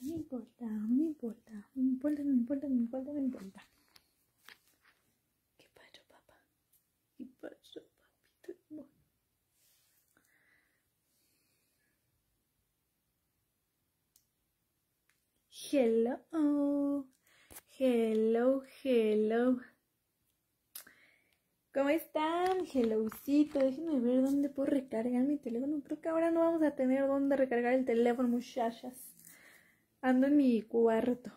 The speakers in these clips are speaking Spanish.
No importa, me importa, me importa, me importa, no importa, me importa. ¿Qué pasó, papá? ¿Qué pasó, papito Hello, hello, hello. ¿Cómo están? Hellocito déjenme ver dónde puedo recargar mi teléfono. Creo que ahora no vamos a tener dónde recargar el teléfono, muchachas. Ando en mi cuarto.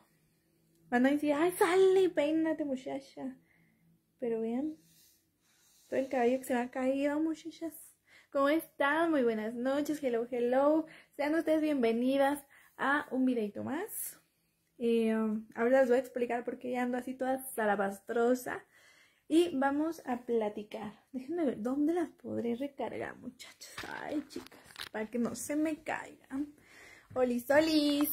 Van a decir, ay, sale, peínate, muchacha. Pero vean, todo el cabello que se me ha caído, muchachas. ¿Cómo están? Muy buenas noches, hello, hello. Sean ustedes bienvenidas a un videito más. Eh, ahora les voy a explicar por qué ando así toda salabastrosa. Y vamos a platicar. Déjenme ver dónde las podré recargar, muchachas? Ay, chicas, para que no se me caigan. Olis, olis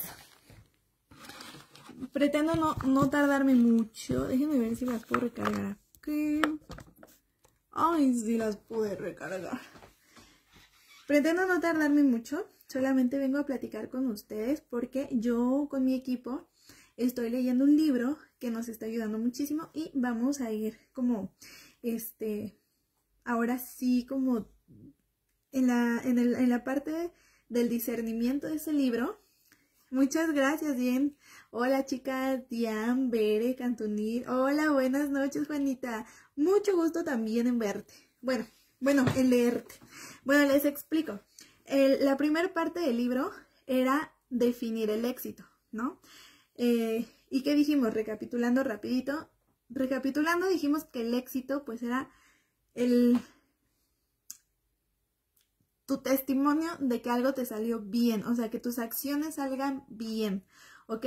pretendo no, no tardarme mucho. Déjenme ver si las puedo recargar aquí. Ay, sí las pude recargar. Pretendo no tardarme mucho. Solamente vengo a platicar con ustedes porque yo con mi equipo estoy leyendo un libro que nos está ayudando muchísimo y vamos a ir como, este, ahora sí como en la, en la parte del discernimiento de ese libro. Muchas gracias, bien Hola chicas, Diane, Bere, Cantunir. Hola, buenas noches Juanita. Mucho gusto también en verte. Bueno, bueno, en leerte. Bueno, les explico. la primera parte del libro era definir el éxito, ¿no? Eh, ¿Y qué dijimos? Recapitulando rapidito. Recapitulando dijimos que el éxito pues era el tu testimonio de que algo te salió bien, o sea, que tus acciones salgan bien, ¿ok?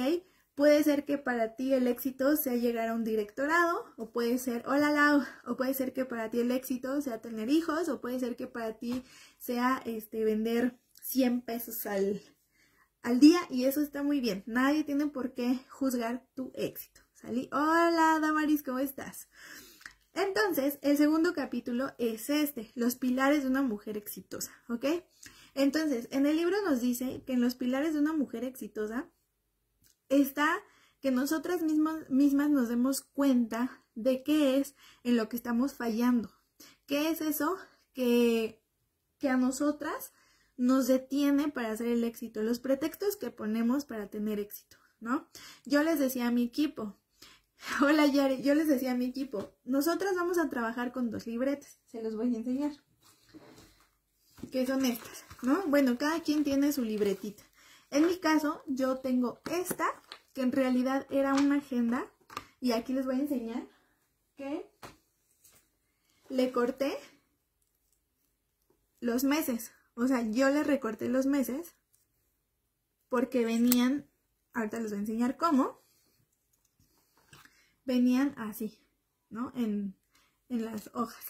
Puede ser que para ti el éxito sea llegar a un directorado, o puede ser, hola o puede ser que para ti el éxito sea tener hijos, o puede ser que para ti sea este, vender 100 pesos al, al día, y eso está muy bien. Nadie tiene por qué juzgar tu éxito. Salí, hola Damaris, ¿cómo estás? Entonces, el segundo capítulo es este, los pilares de una mujer exitosa, ¿ok? Entonces, en el libro nos dice que en los pilares de una mujer exitosa, está que nosotras mismas, nos demos cuenta de qué es en lo que estamos fallando, qué es eso que, que a nosotras nos detiene para hacer el éxito, los pretextos que ponemos para tener éxito, ¿no? Yo les decía a mi equipo, hola Yari, yo les decía a mi equipo, nosotras vamos a trabajar con dos libretes, se los voy a enseñar, que son estas, ¿no? Bueno, cada quien tiene su libretita. En mi caso, yo tengo esta, que en realidad era una agenda. Y aquí les voy a enseñar que le corté los meses. O sea, yo le recorté los meses porque venían, ahorita les voy a enseñar cómo, venían así, ¿no? En, en las hojas.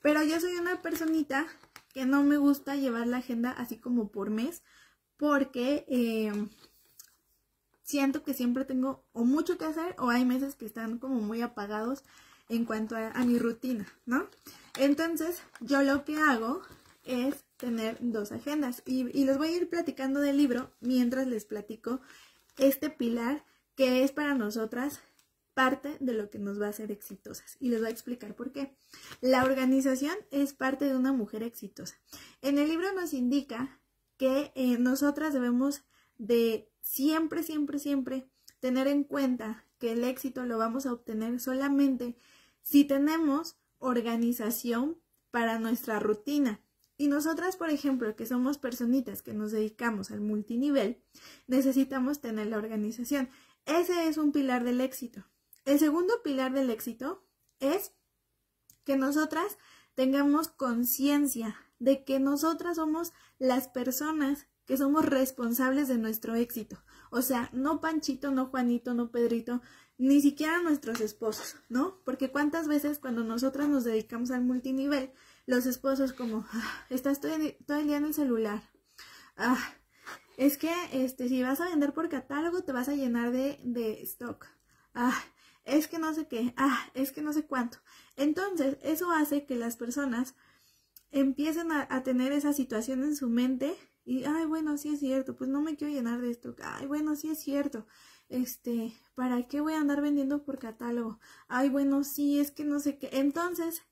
Pero yo soy una personita que no me gusta llevar la agenda así como por mes, porque em, siento que siempre tengo o mucho que hacer o hay meses que están como muy apagados en cuanto a, mi rutina, ¿no? Entonces, yo lo que hago es tener dos agendas y, y les voy a ir platicando del libro mientras les platico este pilar que es para nosotras parte de lo que nos va a hacer exitosas. Y les voy a explicar por qué. La organización es parte de una mujer exitosa. En el libro nos indica que eh, nosotras debemos de siempre, siempre, siempre tener en cuenta que el éxito lo vamos a obtener solamente si tenemos organización para nuestra rutina. Y nosotras, por ejemplo, que somos personitas que nos dedicamos al multinivel, necesitamos tener la organización. Ese es un pilar del éxito. El segundo pilar del éxito es que nosotras tengamos conciencia de que nosotras somos las personas que somos responsables de nuestro éxito. O sea, no Panchito, no Juanito, no Pedrito, ni siquiera nuestros esposos, ¿no? Porque cuántas veces cuando nosotras nos dedicamos al multinivel, los esposos como, ah, estás todo, el día en el celular. Ah, es que este, si vas a vender por catálogo, te vas a llenar de, de stock. Ah, es que no sé qué, ah, es que no sé cuánto. Entonces, eso hace que las personas empiecen a, tener esa situación en su mente y, ay, bueno, sí es cierto, pues no me quiero llenar de esto, ay, bueno, sí es cierto, este, ¿para qué voy a andar vendiendo por catálogo? Ay, bueno, sí, es que no sé qué. Entonces,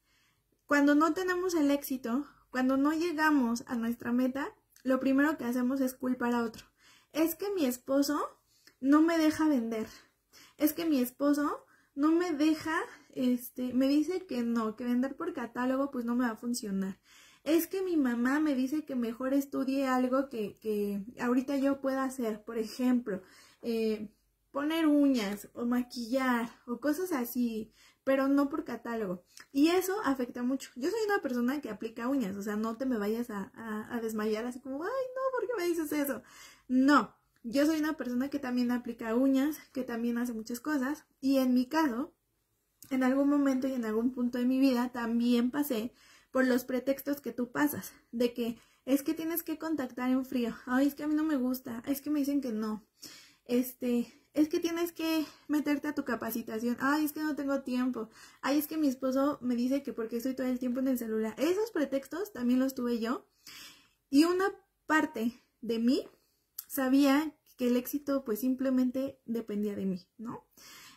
cuando no tenemos el éxito, cuando no llegamos a nuestra meta, lo primero que hacemos es culpar a otro. Es que mi esposo no me deja vender es que mi esposo no me deja, este, me dice que no, que vender por catálogo pues no me va a funcionar. Es que mi mamá me dice que mejor estudie algo que, ahorita yo pueda hacer, por ejemplo, eh, poner uñas o maquillar o cosas así, pero no por catálogo. Y eso afecta mucho. Yo soy una persona que aplica uñas, o sea, no te me vayas a, a desmayar así como, ay, no, ¿por qué me dices eso? No, yo soy una persona que también aplica uñas, que también hace muchas cosas y en mi caso, en algún momento y en algún punto de mi vida también pasé por los pretextos que tú pasas, de que es que tienes que contactar en frío, ay, es que a mí no me gusta, es que me dicen que no, este, es que tienes que meterte a tu capacitación, ay, es que no tengo tiempo, ay, es que mi esposo me dice que porque estoy todo el tiempo en el celular, esos pretextos también los tuve yo y una parte de mí sabía que el éxito pues simplemente dependía de mí, ¿no?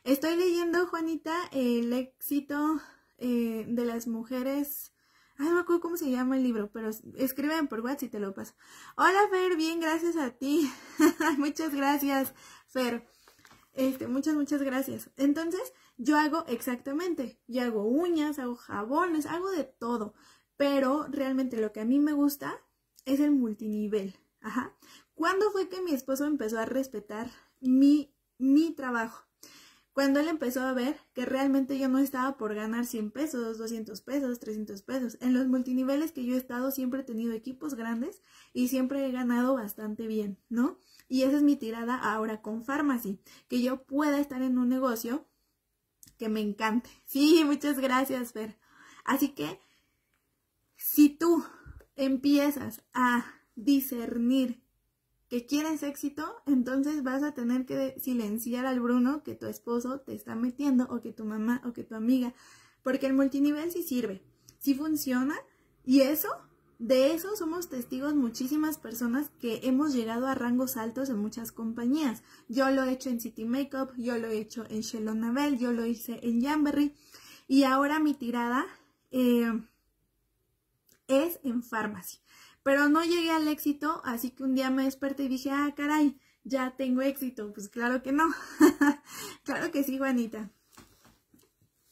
Estoy leyendo, Juanita, el éxito eh, de las mujeres. Ay, ah, no me acuerdo cómo se llama el libro, pero escriben por WhatsApp y te lo paso. Hola, Fer, bien, gracias a ti. muchas gracias, Fer. Este, muchas, muchas gracias. Entonces, yo hago exactamente, yo hago uñas, hago jabones, hago de todo, pero realmente lo que a mí me gusta es el multinivel. Ajá. ¿Cuándo fue que mi esposo empezó a respetar mi, trabajo? Cuando él empezó a ver que realmente yo no estaba por ganar 100 pesos, 200 pesos, 300 pesos. En los multiniveles que yo he estado siempre he tenido equipos grandes y siempre he ganado bastante bien, ¿no? Y esa es mi tirada ahora con Pharmacy, que yo pueda estar en un negocio que me encante. Sí, muchas gracias, Fer. Así que, si tú empiezas a discernir que quieres éxito, entonces vas a tener que silenciar al Bruno que tu esposo te está metiendo o que tu mamá o que tu amiga, porque el multinivel sí sirve, sí funciona y eso, de eso somos testigos muchísimas personas que hemos llegado a rangos altos en muchas compañías. Yo lo he hecho en City Makeup, yo lo he hecho en Shellon yo lo hice en Jamberry y ahora mi tirada eh, es en farmacia. Pero no llegué al éxito, así que un día me desperté y dije, ah, caray, ya tengo éxito. Pues claro que no. claro que sí, Juanita.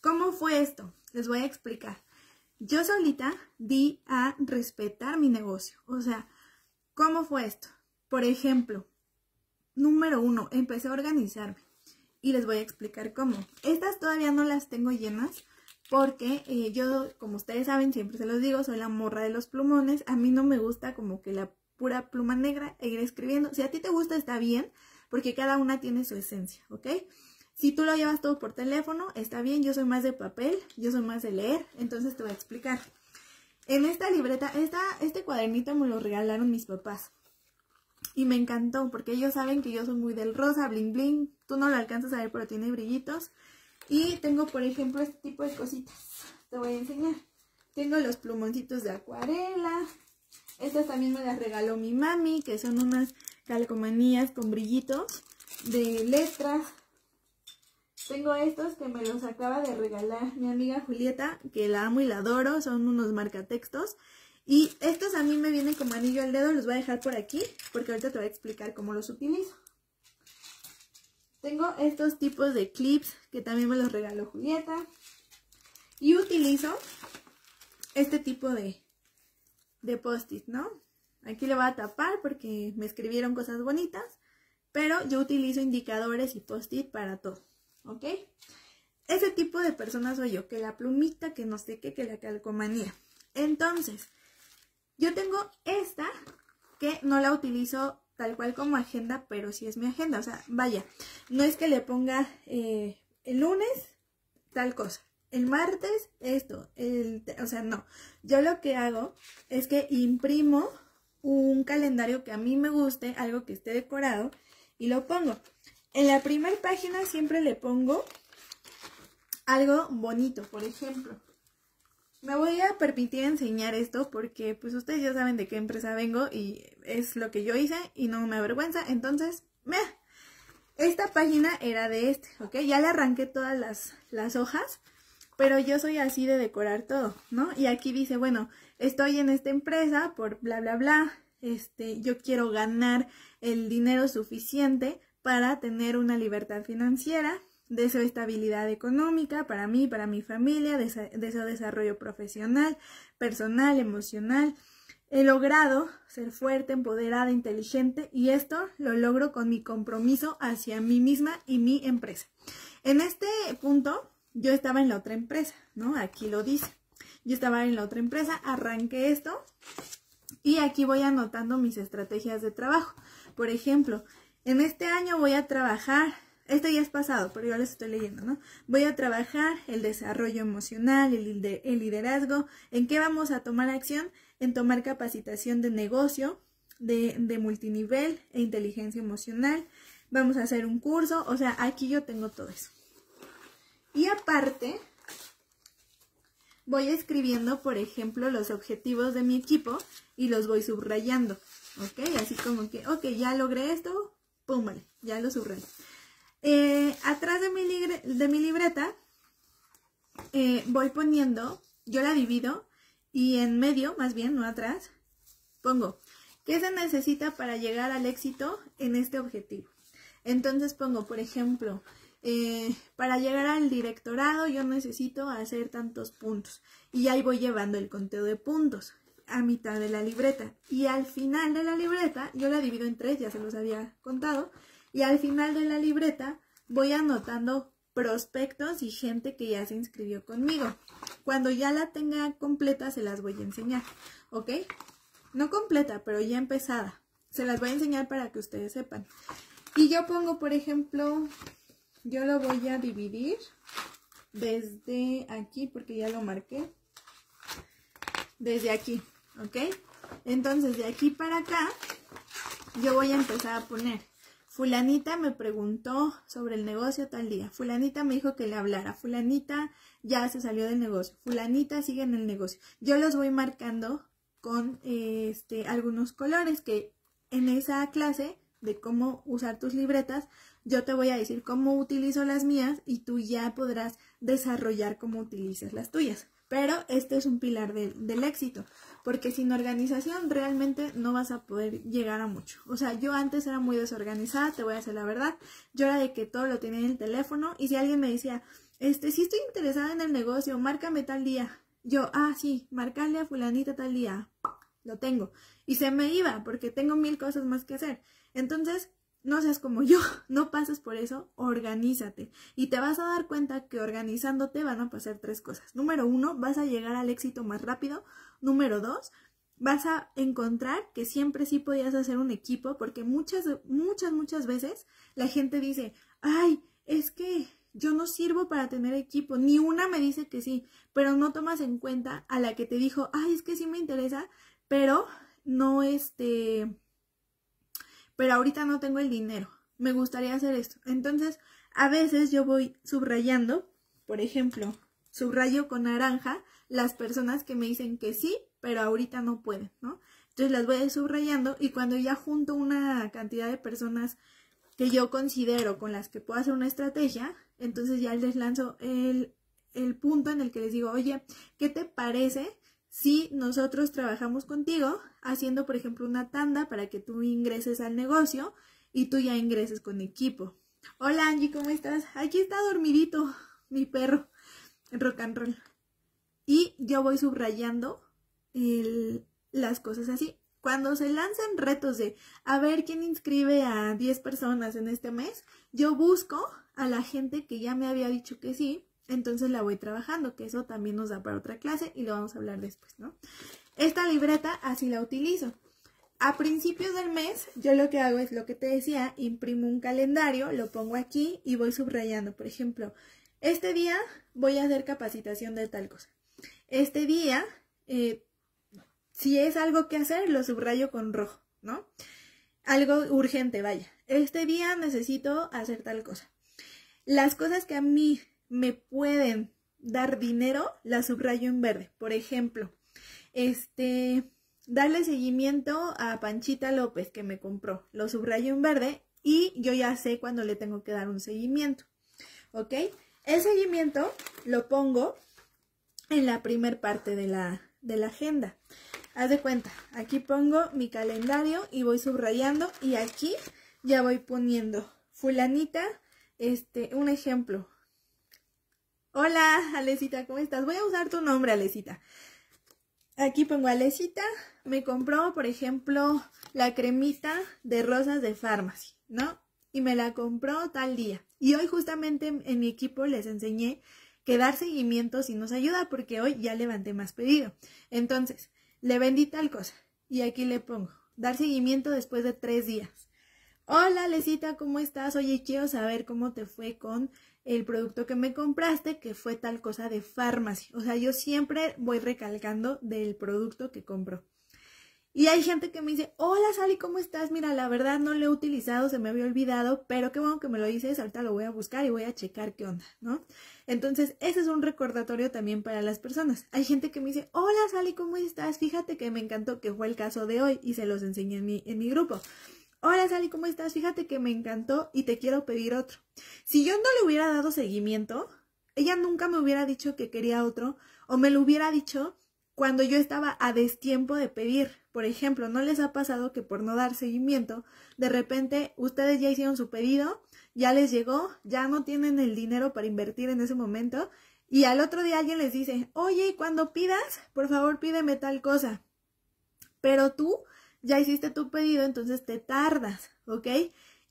¿Cómo fue esto? Les voy a explicar. Yo solita di a respetar mi negocio. O sea, ¿cómo fue esto? Por ejemplo, número uno, empecé a organizarme. Y les voy a explicar cómo. Estas todavía no las tengo llenas porque eh, yo, como ustedes saben, siempre se los digo, soy la morra de los plumones, a mí no me gusta como que la pura pluma negra e ir escribiendo. Si a ti te gusta, está bien, porque cada una tiene su esencia, ¿ok? Si tú lo llevas todo por teléfono, está bien, yo soy más de papel, yo soy más de leer, entonces te voy a explicar. En esta libreta, esta, este cuadernito me lo regalaron mis papás. Y me encantó, porque ellos saben que yo soy muy del rosa, bling bling. Tú no lo alcanzas a ver, pero tiene brillitos. Y tengo, por ejemplo, este tipo de cositas. Te voy a enseñar. Tengo los plumoncitos de acuarela. Estas también me las regaló mi mami, que son unas calcomanías con brillitos de letras. Tengo estos que me los acaba de regalar mi amiga Julieta, que la amo y la adoro, son unos marcatextos. Y estos a mí me vienen como anillo al dedo, los voy a dejar por aquí, porque ahorita te voy a explicar cómo los utilizo. Tengo estos tipos de clips que también me los regaló Julieta. Y utilizo este tipo de, de post-it, ¿no? Aquí le voy a tapar porque me escribieron cosas bonitas, pero yo utilizo indicadores y post-it para todo, ¿ok? Ese tipo de personas soy yo, que la plumita, que no sé qué, que la calcomanía. Entonces, yo tengo esta que no la utilizo tal cual como agenda, pero si es mi agenda. O sea, vaya, no es que le ponga eh, el lunes tal cosa, el martes esto, el, o sea, no. Yo lo que hago es que imprimo un calendario que a mí me guste, algo que esté decorado, y lo pongo. En la primera página siempre le pongo algo bonito, por ejemplo me voy a permitir enseñar esto porque pues ustedes ya saben de qué empresa vengo y es lo que yo hice y no me avergüenza. Entonces, me Esta página era de este, ¿ok? Ya le arranqué todas las, las hojas, pero yo soy así de decorar todo, ¿no? Y aquí dice, bueno, estoy en esta empresa por bla, bla, bla. Este, yo quiero ganar el dinero suficiente para tener una libertad financiera de su estabilidad económica para mí, para mi familia, de su desarrollo profesional, personal, emocional. He logrado ser fuerte, empoderada, inteligente y esto lo logro con mi compromiso hacia mí misma y mi empresa. En este punto yo estaba en la otra empresa, ¿no? Aquí lo dice. Yo estaba en la otra empresa, arranqué esto y aquí voy anotando mis estrategias de trabajo. Por ejemplo, en este año voy a trabajar esto ya es pasado, pero yo les estoy leyendo, ¿no? Voy a trabajar el desarrollo emocional, el, liderazgo, en qué vamos a tomar acción, en tomar capacitación de negocio, de, multinivel e inteligencia emocional, vamos a hacer un curso, o sea, aquí yo tengo todo eso. Y aparte, voy escribiendo, por ejemplo, los objetivos de mi equipo y los voy subrayando, ¿ok? Así como que, ok, ya logré esto, pum, ya lo subrayo. Eh, atrás de mi, libreta eh, voy poniendo, yo la divido y en medio, más bien, no atrás, pongo, ¿qué se necesita para llegar al éxito en este objetivo? Entonces pongo, por ejemplo, eh, para llegar al directorado yo necesito hacer tantos puntos y ahí voy llevando el conteo de puntos a mitad de la libreta y al final de la libreta yo la divido en tres, ya se los había contado, y al final de la libreta voy anotando prospectos y gente que ya se inscribió conmigo. Cuando ya la tenga completa se las voy a enseñar, ¿ok? No completa, pero ya empezada. Se las voy a enseñar para que ustedes sepan. Y yo pongo, por ejemplo, yo lo voy a dividir desde aquí, porque ya lo marqué. Desde aquí, ¿ok? Entonces, de aquí para acá, yo voy a empezar a poner Fulanita me preguntó sobre el negocio tal día. Fulanita me dijo que le hablara. Fulanita ya se salió del negocio. Fulanita sigue en el negocio. Yo los voy marcando con este, algunos colores que en esa clase de cómo usar tus libretas, yo te voy a decir cómo utilizo las mías y tú ya podrás desarrollar cómo utilizas las tuyas. Pero este es un pilar del éxito porque sin organización realmente no vas a poder llegar a mucho. O sea, yo antes era muy desorganizada, te voy a decir la verdad, yo era de que todo lo tenía en el teléfono y si alguien me decía, este, si estoy interesada en el negocio, márcame tal día, yo, ah, sí, marcarle a fulanita tal día, lo tengo. Y se me iba porque tengo mil cosas más que hacer. Entonces, no seas como yo, no pases por eso, organízate. Y te vas a dar cuenta que organizándote van a pasar tres cosas. Número uno, vas a llegar al éxito más rápido. Número dos, vas a encontrar que siempre sí podías hacer un equipo, porque muchas, muchas, muchas veces la gente dice, ay, es que yo no sirvo para tener equipo, ni una me dice que sí, pero no tomas en cuenta a la que te dijo, ay, es que sí me interesa, pero no este pero ahorita no tengo el dinero, me gustaría hacer esto. Entonces, a veces yo voy subrayando, por ejemplo, subrayo con naranja las personas que me dicen que sí, pero ahorita no pueden, ¿no? Entonces las voy subrayando y cuando ya junto una cantidad de personas que yo considero con las que puedo hacer una estrategia, entonces ya les lanzo el, el punto en el que les digo, oye, ¿qué te parece si nosotros trabajamos contigo haciendo, por ejemplo, una tanda para que tú ingreses al negocio y tú ya ingreses con equipo. Hola Angie, ¿cómo estás? Aquí está dormidito mi perro rock and roll. Y yo voy subrayando las cosas así. Cuando se lanzan retos de a ver quién inscribe a 10 personas en este mes, yo busco a la gente que ya me había dicho que sí entonces la voy trabajando, que eso también nos da para otra clase y lo vamos a hablar después, ¿no? Esta libreta así la utilizo. A principios del mes yo lo que hago es lo que te decía, imprimo un calendario, lo pongo aquí y voy subrayando. Por ejemplo, este día voy a hacer capacitación de tal cosa. Este día, eh, si es algo que hacer, lo subrayo con rojo, ¿no? Algo urgente, vaya. Este día necesito hacer tal cosa. Las cosas que a mí me pueden dar dinero, la subrayo en verde. Por ejemplo, este, darle seguimiento a Panchita López que me compró, lo subrayo en verde y yo ya sé cuándo le tengo que dar un seguimiento. ¿Ok? El seguimiento lo pongo en la primer parte de la, de la agenda. Haz de cuenta, aquí pongo mi calendario y voy subrayando y aquí ya voy poniendo fulanita, este, un ejemplo, Hola, Alecita, ¿cómo estás? Voy a usar tu nombre, Alecita. Aquí pongo Alecita. Me compró, por ejemplo, la cremita de rosas de Pharmacy, ¿no? Y me la compró tal día. Y hoy justamente en mi equipo les enseñé que dar seguimiento si nos ayuda porque hoy ya levanté más pedido. Entonces, le vendí tal cosa y aquí le pongo dar seguimiento después de tres días. Hola, Alesita, ¿cómo estás? Oye, quiero saber cómo te fue con el producto que me compraste, que fue tal cosa de farmacia. O sea, yo siempre voy recalcando del producto que compro. Y hay gente que me dice, hola Sally, ¿cómo estás? Mira, la verdad no lo he utilizado, se me había olvidado, pero qué bueno que me lo dices, ahorita lo voy a buscar y voy a checar qué onda, ¿no? Entonces, ese es un recordatorio también para las personas. Hay gente que me dice, hola Sally, ¿cómo estás? Fíjate que me encantó que fue el caso de hoy y se los enseñé en mi, en mi grupo hola Sally, ¿cómo estás? Fíjate que me encantó y te quiero pedir otro. Si yo no le hubiera dado seguimiento, ella nunca me hubiera dicho que quería otro o me lo hubiera dicho cuando yo estaba a destiempo de pedir. Por ejemplo, ¿no les ha pasado que por no dar seguimiento, de repente ustedes ya hicieron su pedido, ya les llegó, ya no tienen el dinero para invertir en ese momento y al otro día alguien les dice, oye, cuando pidas, por favor pídeme tal cosa. Pero tú ya hiciste tu pedido, entonces te tardas, ¿ok?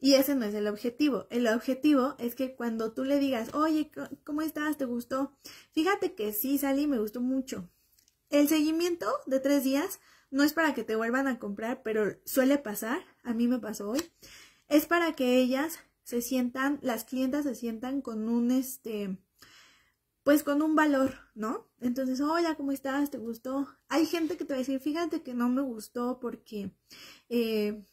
Y ese no es el objetivo. El objetivo es que cuando tú le digas, oye, ¿cómo estás? ¿Te gustó? Fíjate que sí, salí, me gustó mucho. El seguimiento de tres días no es para que te vuelvan a comprar, pero suele pasar, a mí me pasó hoy. Es para que ellas se sientan, las clientas se sientan con un, este, pues con un valor, ¿no? Entonces, hola, ¿cómo estás? ¿Te gustó? Hay gente que te va a decir, fíjate que no me gustó porque eh,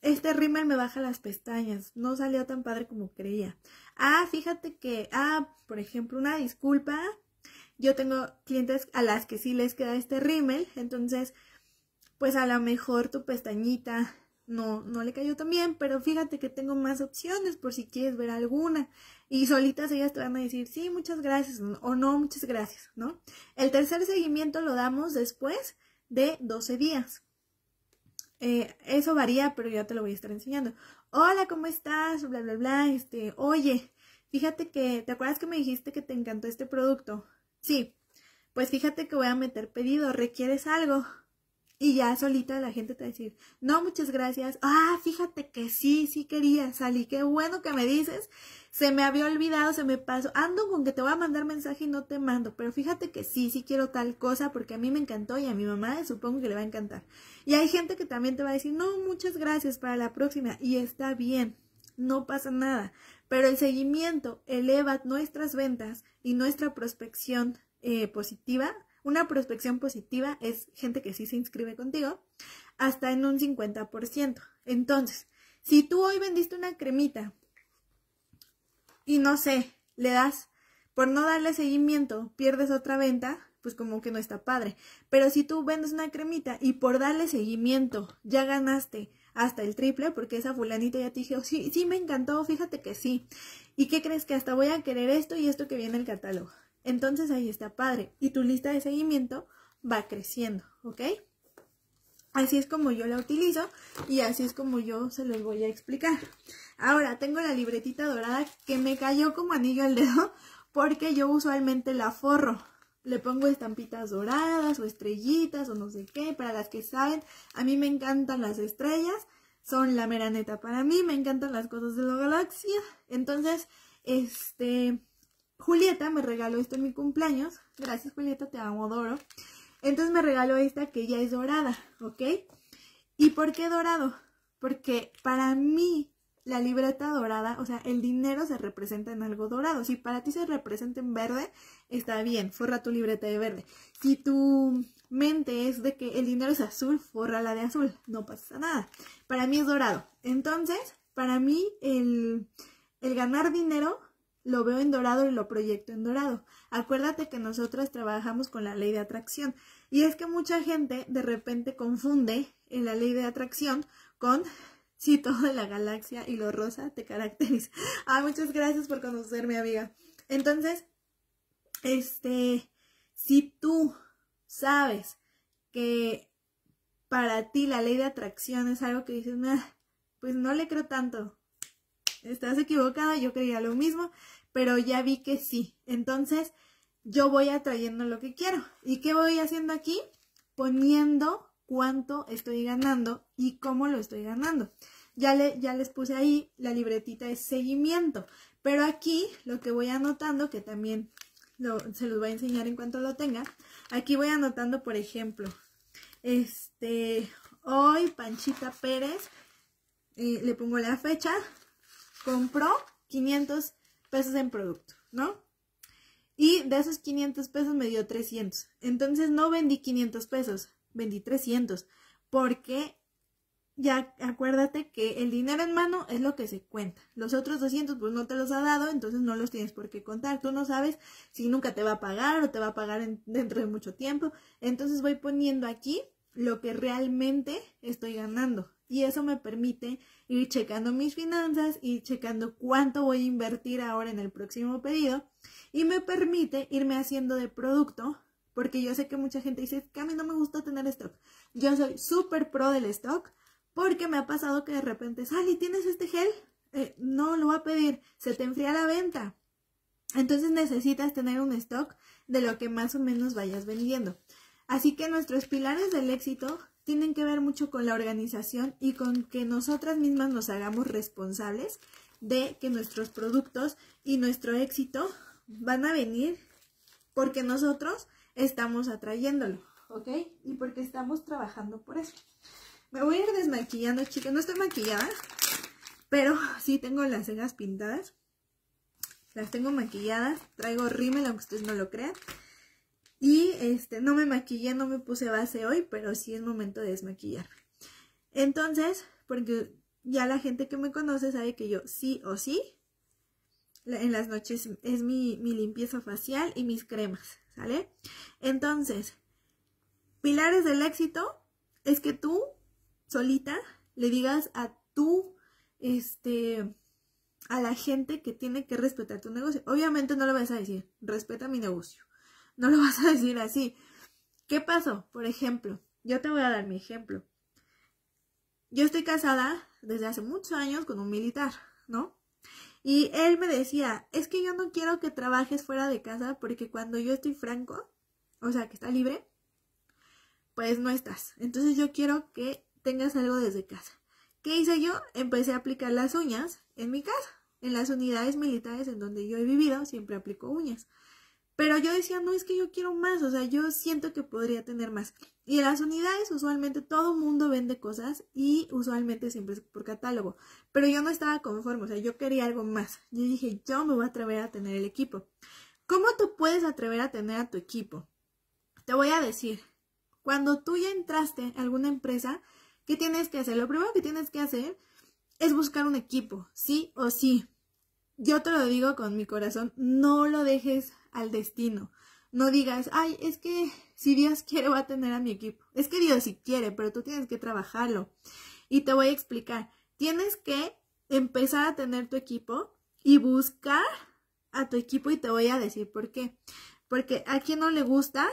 este rímel me baja las pestañas, no salió tan padre como creía. Ah, fíjate que, ah, por ejemplo, una disculpa, yo tengo clientes a las que sí les queda este rímel, entonces, pues a lo mejor tu pestañita no, no le cayó tan bien, pero fíjate que tengo más opciones por si quieres ver alguna. Y solitas ellas te van a decir, sí, muchas gracias o no, muchas gracias, ¿no? El tercer seguimiento lo damos después de 12 días. Eh, eso varía, pero ya te lo voy a estar enseñando. Hola, ¿cómo estás? Bla, bla, bla. Este, oye, fíjate que, ¿te acuerdas que me dijiste que te encantó este producto? Sí, pues fíjate que voy a meter pedido, ¿requieres algo? Y ya solita la gente te va a decir, no, muchas gracias. Ah, fíjate que sí, sí quería, salí Qué bueno que me dices. Se me había olvidado, se me pasó. Ando con que te voy a mandar mensaje y no te mando. Pero fíjate que sí, sí quiero tal cosa porque a mí me encantó y a mi mamá supongo que le va a encantar. Y hay gente que también te va a decir, no, muchas gracias para la próxima. Y está bien, no pasa nada. Pero el seguimiento eleva nuestras ventas y nuestra prospección eh, positiva una prospección positiva es gente que sí se inscribe contigo, hasta en un 50%. Entonces, si tú hoy vendiste una cremita y no sé, le das, por no darle seguimiento, pierdes otra venta, pues como que no está padre. Pero si tú vendes una cremita y por darle seguimiento ya ganaste hasta el triple, porque esa fulanita ya te dijo, sí, sí me encantó, fíjate que sí. ¿Y qué crees que hasta voy a querer esto y esto que viene el catálogo? Entonces ahí está padre. Y tu lista de seguimiento va creciendo, ¿ok? Así es como yo la utilizo y así es como yo se los voy a explicar. Ahora tengo la libretita dorada que me cayó como anillo al dedo porque yo usualmente la forro. Le pongo estampitas doradas o estrellitas o no sé qué, para las que saben, a mí me encantan las estrellas, son la meraneta para mí, me encantan las cosas de la galaxia. Entonces, este, Julieta me regaló esto en mi cumpleaños. Gracias, Julieta, te amo, doro Entonces me regaló esta que ya es dorada, ¿ok? ¿Y por qué dorado? Porque para mí la libreta dorada, o sea, el dinero se representa en algo dorado. Si para ti se representa en verde, está bien, forra tu libreta de verde. Si tu mente es de que el dinero es azul, forra la de azul, no pasa nada. Para mí es dorado. Entonces, para mí el, el ganar dinero lo veo en dorado y lo proyecto en dorado. Acuérdate que nosotras trabajamos con la ley de atracción. Y es que mucha gente de repente confunde en la ley de atracción con si todo de la galaxia y lo rosa te caracteriza. Ah, muchas gracias por conocerme, amiga. Entonces, este, si tú sabes que para ti la ley de atracción es algo que dices, pues no le creo tanto, estás equivocada, yo creía lo mismo, pero ya vi que sí. Entonces, yo voy atrayendo lo que quiero. ¿Y qué voy haciendo aquí? Poniendo cuánto estoy ganando y cómo lo estoy ganando. Ya, le, ya les puse ahí la libretita de seguimiento, pero aquí lo que voy anotando, que también se los voy a enseñar en cuanto lo tenga, aquí voy anotando, por ejemplo, este, hoy Panchita Pérez, eh, le pongo la fecha, compró 500 pesos en producto, ¿no? Y de esos 500 pesos me dio 300. Entonces no vendí 500 pesos, vendí 300. Porque ya acuérdate que el dinero en mano es lo que se cuenta. Los otros 200 pues no te los ha dado, entonces no los tienes por qué contar. Tú no sabes si nunca te va a pagar o te va a pagar dentro de mucho tiempo. Entonces voy poniendo aquí lo que realmente estoy ganando. Y eso me permite ir checando mis finanzas, y checando cuánto voy a invertir ahora en el próximo pedido y me permite irme haciendo de producto porque yo sé que mucha gente dice que a mí no me gusta tener stock. Yo soy súper pro del stock porque me ha pasado que de repente, ¡ay, ¿tienes este gel? Eh, no, lo voy a pedir, se te enfría la venta. Entonces necesitas tener un stock de lo que más o menos vayas vendiendo. Así que nuestros pilares del éxito tienen que ver mucho con la organización y con que nosotras mismas nos hagamos responsables de que nuestros productos y nuestro éxito van a venir porque nosotros estamos atrayéndolo, ¿ok? Y porque estamos trabajando por eso. Me voy a ir desmaquillando, chicos. No estoy maquillada, pero sí tengo las cejas pintadas. Las tengo maquilladas. Traigo rímel, aunque ustedes no lo crean. Y este, no me maquillé, no me puse base hoy, pero sí es momento de desmaquillarme. Entonces, porque ya la gente que me conoce sabe que yo sí o sí, en las noches es mi, limpieza facial y mis cremas, ¿sale? Entonces, pilares del éxito es que tú solita le digas a tú, este, a la gente que tiene que respetar tu negocio. Obviamente no le vas a decir, respeta mi negocio. No lo vas a decir así. ¿Qué pasó? Por ejemplo, yo te voy a dar mi ejemplo. Yo estoy casada desde hace muchos años con un militar, ¿no? Y él me decía, es que yo no quiero que trabajes fuera de casa porque cuando yo estoy franco, o sea, que está libre, pues no estás. Entonces yo quiero que tengas algo desde casa. ¿Qué hice yo? Empecé a aplicar las uñas en mi casa. En las unidades militares en donde yo he vivido siempre aplico uñas. Pero yo decía, no, es que yo quiero más, o sea, yo siento que podría tener más. Y en las unidades usualmente todo mundo vende cosas y usualmente siempre es por catálogo. Pero yo no estaba conforme, o sea, yo quería algo más. Yo dije, yo me voy a atrever a tener el equipo. ¿Cómo tú puedes atrever a tener a tu equipo? Te voy a decir, cuando tú ya entraste a alguna empresa, ¿qué tienes que hacer? Lo primero que tienes que hacer es buscar un equipo, sí o sí. Yo te lo digo con mi corazón, no lo dejes al destino. No digas, ay, es que si Dios quiere va a tener a mi equipo. Es que Dios sí quiere, pero tú tienes que trabajarlo. Y te voy a explicar. Tienes que empezar a tener tu equipo y buscar a tu equipo y te voy a decir por qué. Porque a quien no le gusta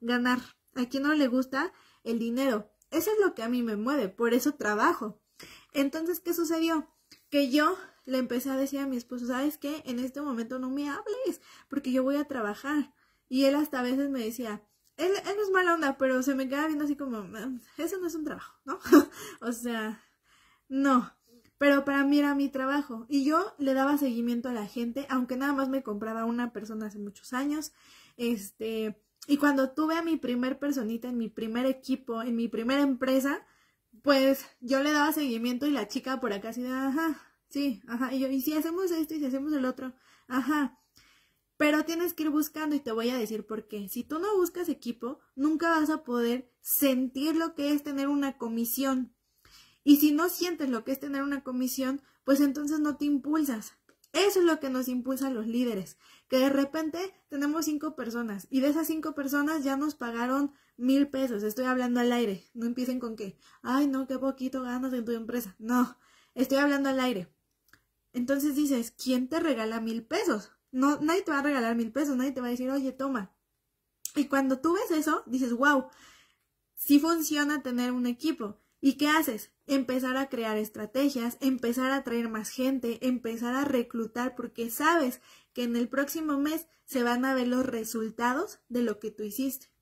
ganar, a quien no le gusta el dinero. Eso es lo que a mí me mueve, por eso trabajo. Entonces, ¿qué sucedió? Que yo le empecé a decir a mi esposo, ¿sabes qué? En este momento no me hables, porque yo voy a trabajar. Y él hasta a veces me decía, él, él no es mala onda, pero se me queda viendo así como, mm, ese no es un trabajo, ¿no? o sea, no. Pero para mí era mi trabajo. Y yo le daba seguimiento a la gente, aunque nada más me compraba una persona hace muchos años. Este, y cuando tuve a mi primer personita en mi primer equipo, en mi primera empresa, pues yo le daba seguimiento y la chica por acá así de, ajá, Sí, ajá. Y yo, si hacemos esto y si hacemos el otro, ajá. Pero tienes que ir buscando y te voy a decir por qué. Si tú no buscas equipo, nunca vas a poder sentir lo que es tener una comisión. Y si no sientes lo que es tener una comisión, pues entonces no te impulsas. Eso es lo que nos impulsa los líderes, que de repente tenemos cinco personas y de esas cinco personas ya nos pagaron mil pesos. Estoy hablando al aire, no empiecen con que, ay no, qué poquito ganas en tu empresa. No, estoy hablando al aire. Entonces dices, ¿quién te regala mil pesos? No, nadie te va a regalar mil pesos, nadie te va a decir, oye, toma. Y cuando tú ves eso, dices, wow, sí funciona tener un equipo. ¿Y qué haces? Empezar a crear estrategias, empezar a traer más gente, empezar a reclutar, porque sabes que en el próximo mes se van a ver los resultados de lo que tú hiciste.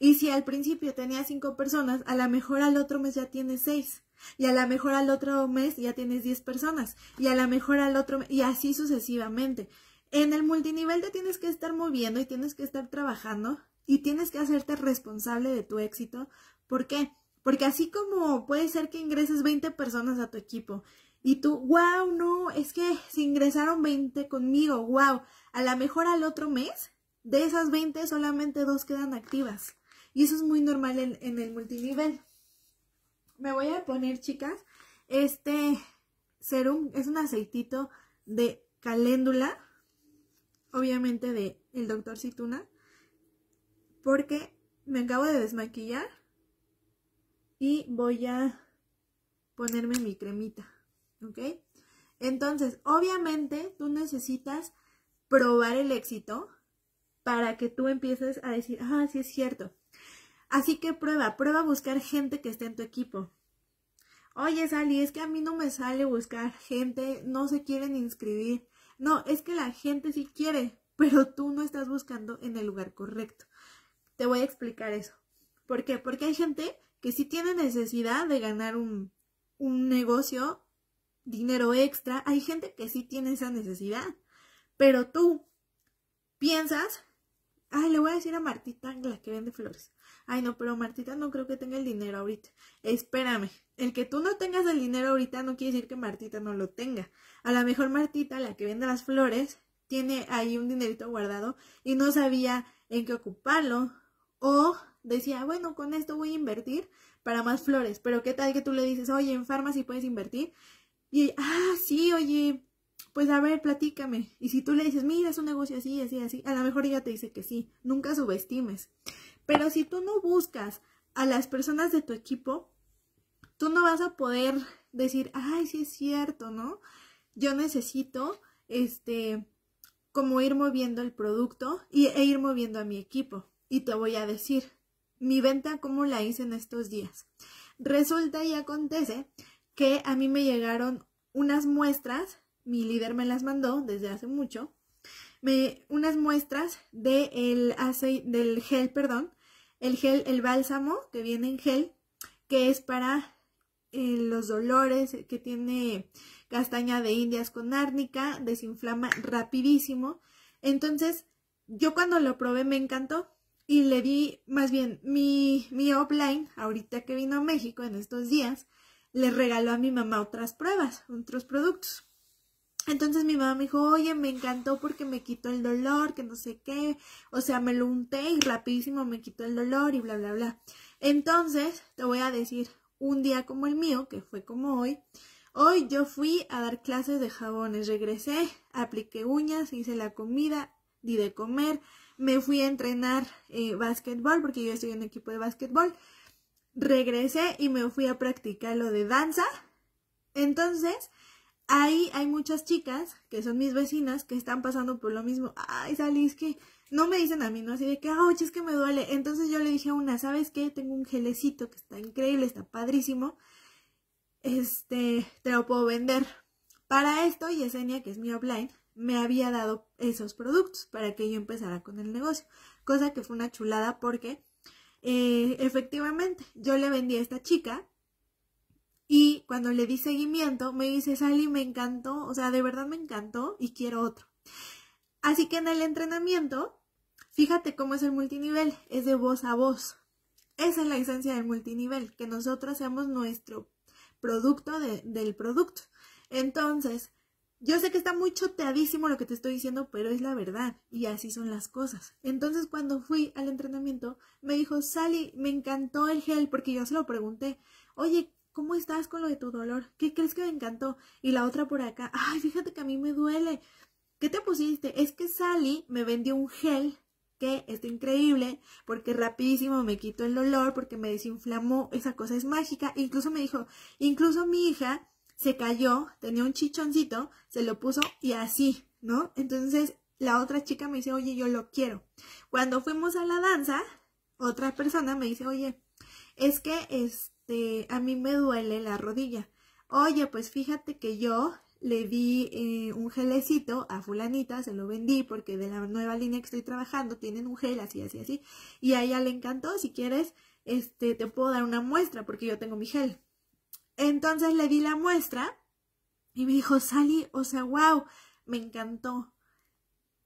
Y si al principio tenías cinco personas, a lo mejor al otro mes ya tienes seis. Y a lo mejor al otro mes ya tienes 10 personas. Y a lo mejor al otro mes, y así sucesivamente. En el multinivel te tienes que estar moviendo y tienes que estar trabajando y tienes que hacerte responsable de tu éxito. ¿Por qué? Porque así como puede ser que ingreses 20 personas a tu equipo y tú, wow, no, es que se ingresaron 20 conmigo, wow, a lo mejor al otro mes, de esas 20 solamente dos quedan activas. Y eso es muy normal en el multinivel. Me voy a poner, chicas, este serum es un aceitito de caléndula, obviamente de el doctor Cituna, porque me acabo de desmaquillar y voy a ponerme mi cremita, ¿ok? Entonces, obviamente tú necesitas probar el éxito para que tú empieces a decir, ah, sí es cierto, Así que prueba, prueba a buscar gente que esté en tu equipo. Oye, Sally, es que a mí no me sale buscar gente, no se quieren inscribir. No, es que la gente sí quiere, pero tú no estás buscando en el lugar correcto. Te voy a explicar eso. ¿Por qué? Porque hay gente que sí tiene necesidad de ganar un, un negocio, dinero extra. Hay gente que sí tiene esa necesidad. Pero tú piensas Ay, le voy a decir a Martita, la que vende flores. Ay, no, pero Martita no creo que tenga el dinero ahorita. Espérame, el que tú no tengas el dinero ahorita no quiere decir que Martita no lo tenga. A lo mejor Martita, la que vende las flores, tiene ahí un dinerito guardado y no sabía en qué ocuparlo. O decía, bueno, con esto voy a invertir para más flores. Pero qué tal que tú le dices, oye, en farmacia puedes invertir. Y, ah, sí, oye, pues a ver, platícame. Y si tú le dices, mira, es un negocio así, así, así, a lo mejor ella te dice que sí, nunca subestimes. Pero si tú no buscas a las personas de tu equipo, tú no vas a poder decir, ay, sí es cierto, ¿no? Yo necesito, este, como ir moviendo el producto e ir moviendo a mi equipo. Y te voy a decir, mi venta, ¿cómo la hice en estos días? Resulta y acontece que a mí me llegaron unas muestras mi líder me las mandó desde hace mucho, me, unas muestras de del gel, perdón, el gel, el bálsamo que viene en gel, que es para eh, los dolores, que tiene castaña de indias con árnica, desinflama rapidísimo. Entonces, yo cuando lo probé me encantó y le di, más bien, mi, mi offline, ahorita que vino a México en estos días, le regaló a mi mamá otras pruebas, otros productos. Entonces mi mamá me dijo, oye, me encantó porque me quitó el dolor, que no sé qué. O sea, me lo unté y rapidísimo me quitó el dolor y bla, bla, bla. Entonces, te voy a decir, un día como el mío, que fue como hoy, hoy yo fui a dar clases de jabones. Regresé, apliqué uñas, hice la comida, di de comer, me fui a entrenar eh, porque yo estoy en equipo de básquetbol. Regresé y me fui a practicar lo de danza. Entonces, ahí hay muchas chicas que son mis vecinas que están pasando por lo mismo. Ay, Sally, que no me dicen a mí, ¿no? Así de que, ay, es que me duele. Entonces yo le dije a una, ¿sabes qué? Tengo un gelecito que está increíble, está padrísimo. Este, te lo puedo vender. Para esto, Yesenia, que es mi offline, me había dado esos productos para que yo empezara con el negocio. Cosa que fue una chulada porque, eh, efectivamente, yo le vendí a esta chica y cuando le di seguimiento, me dice, Sally, me encantó, o sea, de verdad me encantó y quiero otro. Así que en el entrenamiento, fíjate cómo es el multinivel, es de voz a voz. Esa es la esencia del multinivel, que nosotros hacemos nuestro producto del producto. Entonces, yo sé que está muy choteadísimo lo que te estoy diciendo, pero es la verdad y así son las cosas. Entonces, cuando fui al entrenamiento, me dijo, Sally, me encantó el gel porque yo se lo pregunté, oye, ¿Cómo estás con lo de tu dolor? ¿Qué crees que me encantó? Y la otra por acá, ay, fíjate que a mí me duele. ¿Qué te pusiste? Es que Sally me vendió un gel que está increíble porque rapidísimo me quitó el dolor, porque me desinflamó, esa cosa es mágica. Incluso me dijo, incluso mi hija se cayó, tenía un chichoncito, se lo puso y así, ¿no? Entonces la otra chica me dice, oye, yo lo quiero. Cuando fuimos a la danza, otra persona me dice, oye, es que es este, este, a mí me duele la rodilla. Oye, pues fíjate que yo le di eh, un gelecito a fulanita, se lo vendí porque de la nueva línea que estoy trabajando tienen un gel así, así, así. Y a ella le encantó, si quieres, este, te puedo dar una muestra porque yo tengo mi gel. Entonces le di la muestra y me dijo, Sally, o sea, wow, me encantó.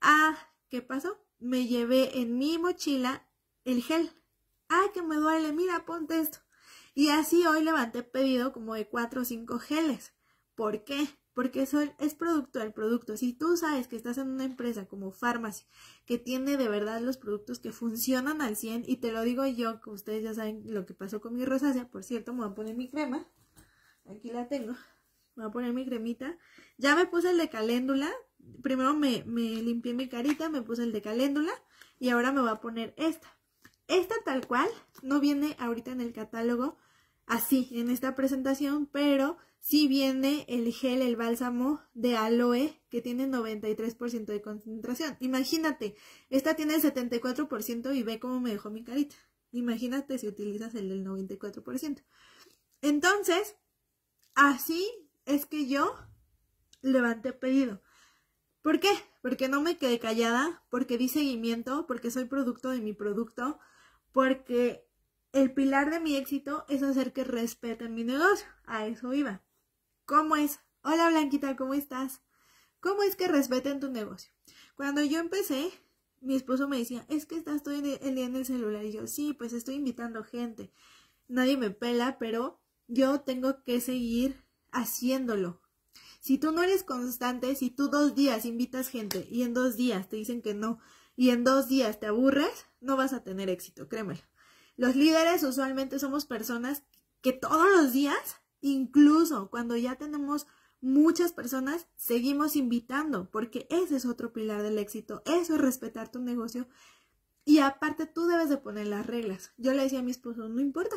Ah, ¿qué pasó? Me llevé en mi mochila el gel. Ah, que me duele, mira, ponte esto. Y así hoy levanté pedido como de 4 o 5 geles. ¿Por qué? Porque eso es producto del producto. Si tú sabes que estás en una empresa como Pharmacy, que tiene de verdad los productos que funcionan al 100, y te lo digo yo, que ustedes ya saben lo que pasó con mi rosácea, por cierto, me voy a poner mi crema. Aquí la tengo. Me voy a poner mi cremita. Ya me puse el de caléndula. Primero me, me limpié mi carita, me puse el de caléndula. Y ahora me voy a poner esta. Esta tal cual no viene ahorita en el catálogo así, en esta presentación, pero sí viene el gel, el bálsamo de aloe que tiene 93% de concentración. Imagínate, esta tiene el 74% y ve cómo me dejó mi carita. Imagínate si utilizas el del 94%. Entonces, así es que yo levanté pedido. ¿Por qué? Porque no me quedé callada, porque di seguimiento, porque soy producto de mi producto, porque el pilar de mi éxito es hacer que respeten mi negocio. A eso iba. ¿Cómo es? Hola Blanquita, ¿cómo estás? ¿Cómo es que respeten tu negocio? Cuando yo empecé, mi esposo me decía, es que estás todo el día en el celular. Y yo, sí, pues estoy invitando gente. Nadie me pela, pero yo tengo que seguir haciéndolo. Si tú no eres constante, si tú dos días invitas gente y en dos días te dicen que no, y en dos días te aburres, no vas a tener éxito, créemelo. Los líderes usualmente somos personas que todos los días, incluso cuando ya tenemos muchas personas, seguimos invitando, porque ese es otro pilar del éxito, eso es respetar tu negocio. Y aparte tú debes de poner las reglas. Yo le decía a mi esposo, no importa,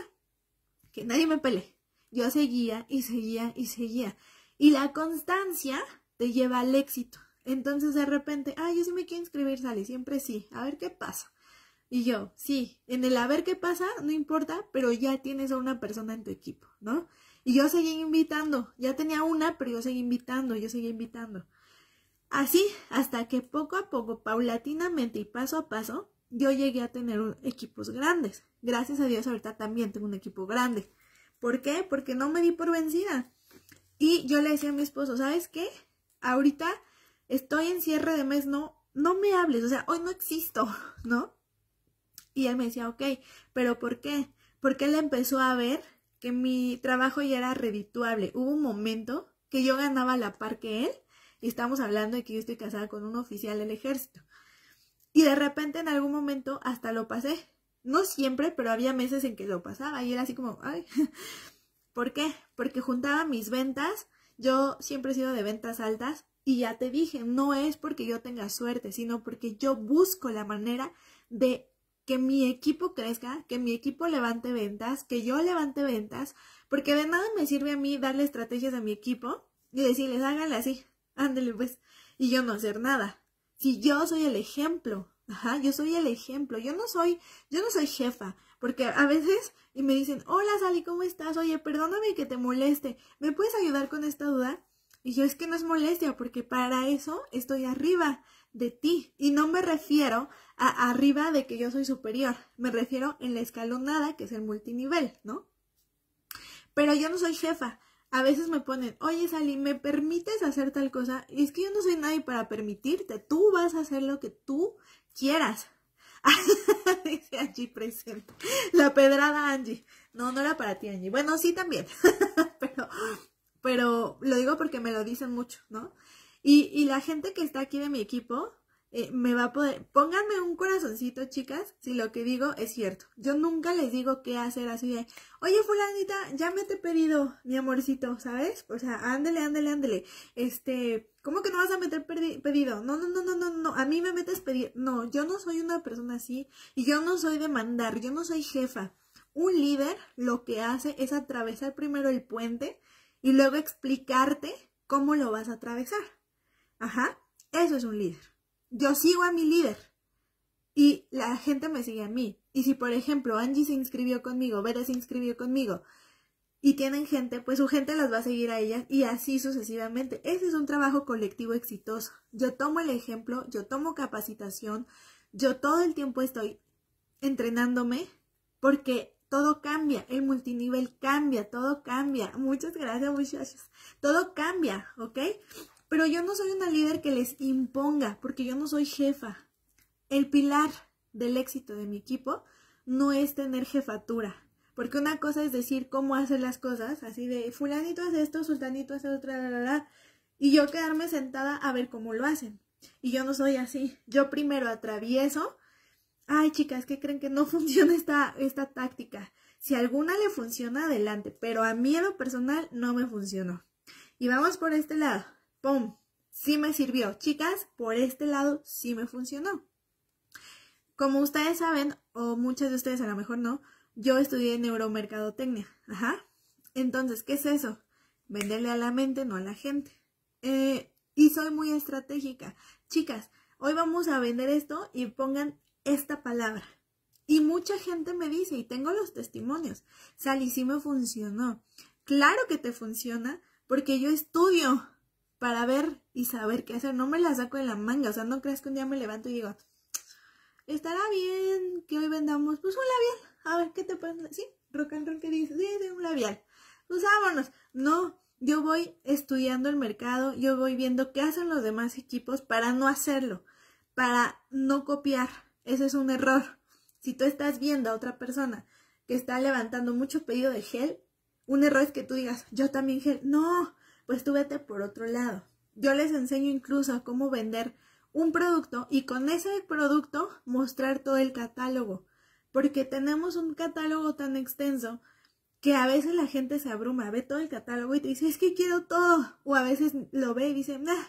que nadie me pele. Yo seguía y seguía y seguía. Y la constancia te lleva al éxito. Entonces de repente, ay, ah, yo sí me quiero inscribir, sale, siempre sí, a ver qué pasa. Y yo, sí, en el a ver qué pasa, no importa, pero ya tienes a una persona en tu equipo, ¿no? Y yo seguí invitando, ya tenía una, pero yo seguí invitando, yo seguí invitando. Así, hasta que poco a poco, paulatinamente y paso a paso, yo llegué a tener equipos grandes. Gracias a Dios ahorita también tengo un equipo grande. ¿Por qué? Porque no me di por vencida. Y yo le decía a mi esposo, ¿sabes qué? Ahorita estoy en cierre de mes, no, no me hables, o sea, hoy no existo, ¿no? Y él me decía, ok, pero ¿por qué? Porque él empezó a ver que mi trabajo ya era redituable. Hubo un momento que yo ganaba la par que él, y estamos hablando de que yo estoy casada con un oficial del ejército. Y de repente en algún momento hasta lo pasé. No siempre, pero había meses en que lo pasaba y era así como, ay, ¿por qué? Porque juntaba mis ventas, yo siempre he sido de ventas altas, y ya te dije, no es porque yo tenga suerte, sino porque yo busco la manera de que mi equipo crezca, que mi equipo levante ventas, que yo levante ventas, porque de nada me sirve a mí darle estrategias a mi equipo y decirles, háganle así, ándele pues, y yo no hacer nada. Si yo soy el ejemplo, ajá, yo soy el ejemplo, yo no soy, yo no soy jefa, porque a veces y me dicen, hola Sally, ¿cómo estás? Oye, perdóname que te moleste, ¿me puedes ayudar con esta duda? Y yo es que no es molestia porque para eso estoy arriba de ti. Y no me refiero a arriba de que yo soy superior, me refiero en la escalonada que es el multinivel, ¿no? Pero yo no soy jefa. A veces me ponen, oye Sally, ¿me permites hacer tal cosa? Y es que yo no soy nadie para permitirte. Tú vas a hacer lo que tú quieras. Dice Angie presente. La pedrada Angie. No, no era para ti, Angie. Bueno, sí también. Pero pero lo digo porque me lo dicen mucho, ¿no? Y, la gente que está aquí de mi equipo eh, me va a poder, pónganme un corazoncito, chicas, si lo que digo es cierto. Yo nunca les digo qué hacer así de, oye, fulanita, ya mete pedido, mi amorcito, ¿sabes? O sea, ándele, ándele, ándele. Este, ¿cómo que no vas a meter pedido? No, no, no, no, no, no, a mí me metes pedido. No, yo no soy una persona así y yo no soy de mandar, yo no soy jefa. Un líder lo que hace es atravesar primero el puente y luego explicarte cómo lo vas a atravesar. Ajá, eso es un líder. Yo sigo a mi líder y la gente me sigue a mí. Y si, por ejemplo, Angie se inscribió conmigo, Vera se inscribió conmigo y tienen gente, pues su gente las va a seguir a ellas y así sucesivamente. Ese es un trabajo colectivo exitoso. Yo tomo el ejemplo, yo tomo capacitación, yo todo el tiempo estoy entrenándome porque todo cambia, el multinivel cambia, todo cambia. Muchas gracias, muchachos. Todo cambia, ¿ok? Pero yo no soy una líder que les imponga, porque yo no soy jefa. El pilar del éxito de mi equipo no es tener jefatura, porque una cosa es decir cómo hacer las cosas, así de fulanito hace esto, sultanito hace otra, y yo quedarme sentada a ver cómo lo hacen. Y yo no soy así. Yo primero atravieso Ay, chicas, ¿qué creen que no funciona esta, esta táctica? Si alguna le funciona, adelante, pero a mí en lo personal no me funcionó. Y vamos por este lado. ¡Pum! Sí me sirvió. Chicas, por este lado sí me funcionó. Como ustedes saben, o muchas de ustedes a lo mejor no, yo estudié neuromercadotecnia. Ajá. Entonces, ¿qué es eso? Venderle a la mente, no a la gente. Eh, y soy muy estratégica. Chicas, hoy vamos a vender esto y pongan esta palabra. Y mucha gente me dice, y tengo los testimonios, Sally, me funcionó. Claro que te funciona, porque yo estudio para ver y saber qué hacer. No me la saco de la manga. O sea, no creas que un día me levanto y digo, estará bien que hoy vendamos, pues un labial. A ver, ¿qué te pasa? Sí, rock and roll que dice sí, un labial. Pues No, yo voy estudiando el mercado, yo voy viendo qué hacen los demás equipos para no hacerlo, para no copiar ese es un error. Si tú estás viendo a otra persona que está levantando mucho pedido de gel, un error es que tú digas, yo también gel. No, pues tú vete por otro lado. Yo les enseño incluso cómo vender un producto y con ese producto mostrar todo el catálogo, porque tenemos un catálogo tan extenso que a veces la gente se abruma, ve todo el catálogo y te dice, es que quiero todo, o a veces lo ve y dice, nah,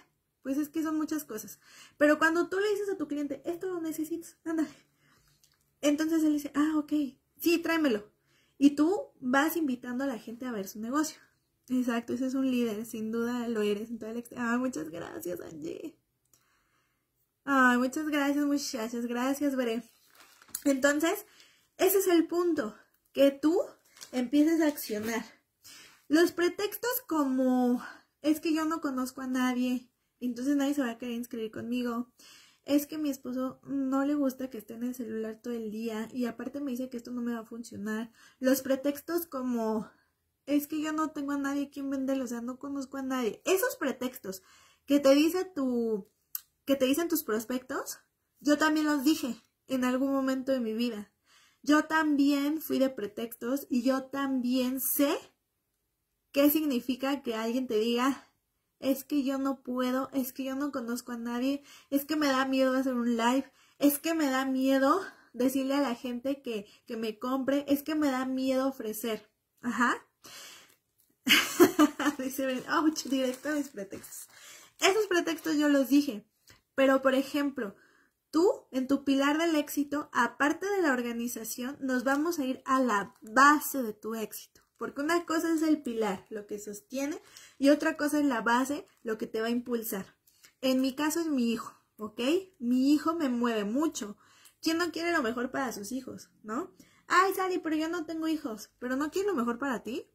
pues es que son muchas cosas. Pero cuando tú le dices a tu cliente, esto lo necesitas, ándale. Entonces él dice, ah, ok, sí, tráemelo. Y tú vas invitando a la gente a ver su negocio. Exacto, ese es un líder, sin duda lo eres. Entonces, ah, muchas gracias, Angie. Ah, muchas gracias, muchachas. Gracias, Bre Entonces, ese es el punto, que tú empieces a accionar. Los pretextos como es que yo no conozco a nadie, entonces nadie se va a querer inscribir conmigo. Es que mi esposo no le gusta que esté en el celular todo el día y aparte me dice que esto no me va a funcionar. Los pretextos como es que yo no tengo a nadie quien venderlo o sea, no conozco a nadie. Esos pretextos que te dice tu que te dicen tus prospectos, yo también los dije en algún momento de mi vida. Yo también fui de pretextos y yo también sé qué significa que alguien te diga es que yo no puedo, es que yo no conozco a nadie, es que me da miedo hacer un live, es que me da miedo decirle a la gente que, me compre, es que me da miedo ofrecer. Ajá. Dice, oh, directo mis pretextos. Esos pretextos yo los dije, pero por ejemplo, tú en tu pilar del éxito, aparte de la organización, nos vamos a ir a la base de tu éxito. Porque una cosa es el pilar, lo que sostiene, y otra cosa es la base, lo que te va a impulsar. En mi caso es mi hijo, ¿ok? Mi hijo me mueve mucho. ¿Quién no quiere lo mejor para sus hijos, no? Ay, Sally, pero yo no tengo hijos, pero no quiero lo mejor para ti.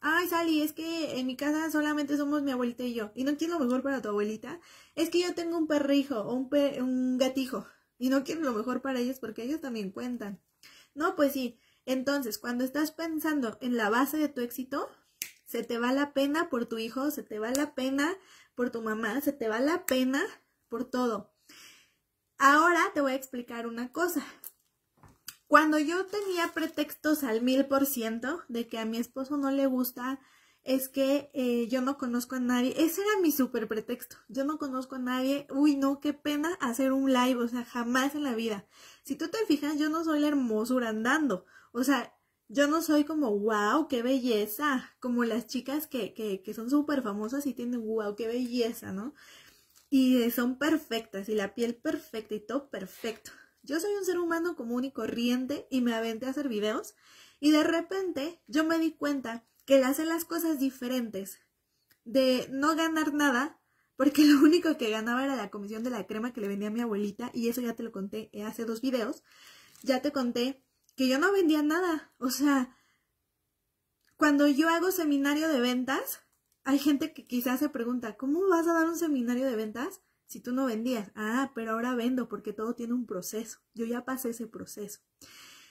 Ay, Sally, es que en mi casa solamente somos mi abuelita y yo, y no quiero lo mejor para tu abuelita. Es que yo tengo un perrijo o un, un gatijo, y no quiero lo mejor para ellos porque ellos también cuentan. No, pues sí, entonces, cuando estás pensando en la base de tu éxito, se te va la pena por tu hijo, se te va la pena por tu mamá, se te va la pena por todo. Ahora te voy a explicar una cosa. Cuando yo tenía pretextos al mil por ciento de que a mi esposo no le gusta, es que eh, yo no conozco a nadie. Ese era mi super pretexto. Yo no conozco a nadie. Uy, no, qué pena hacer un live. O sea, jamás en la vida. Si tú te fijas, yo no soy la hermosura andando. O sea, yo no soy como, wow, qué belleza, como las chicas que, son súper famosas y tienen, wow, qué belleza, ¿no? Y son perfectas y la piel perfecta y todo perfecto. Yo soy un ser humano común y corriente y me aventé a hacer videos y de repente yo me di cuenta que le hacen las cosas diferentes, de no ganar nada, porque lo único que ganaba era la comisión de la crema que le vendía a mi abuelita y eso ya te lo conté eh, hace dos videos, ya te conté que yo no vendía nada. O sea, cuando yo hago seminario de ventas, hay gente que quizás se pregunta, ¿cómo vas a dar un seminario de ventas si tú no vendías? Ah, pero ahora vendo porque todo tiene un proceso. Yo ya pasé ese proceso.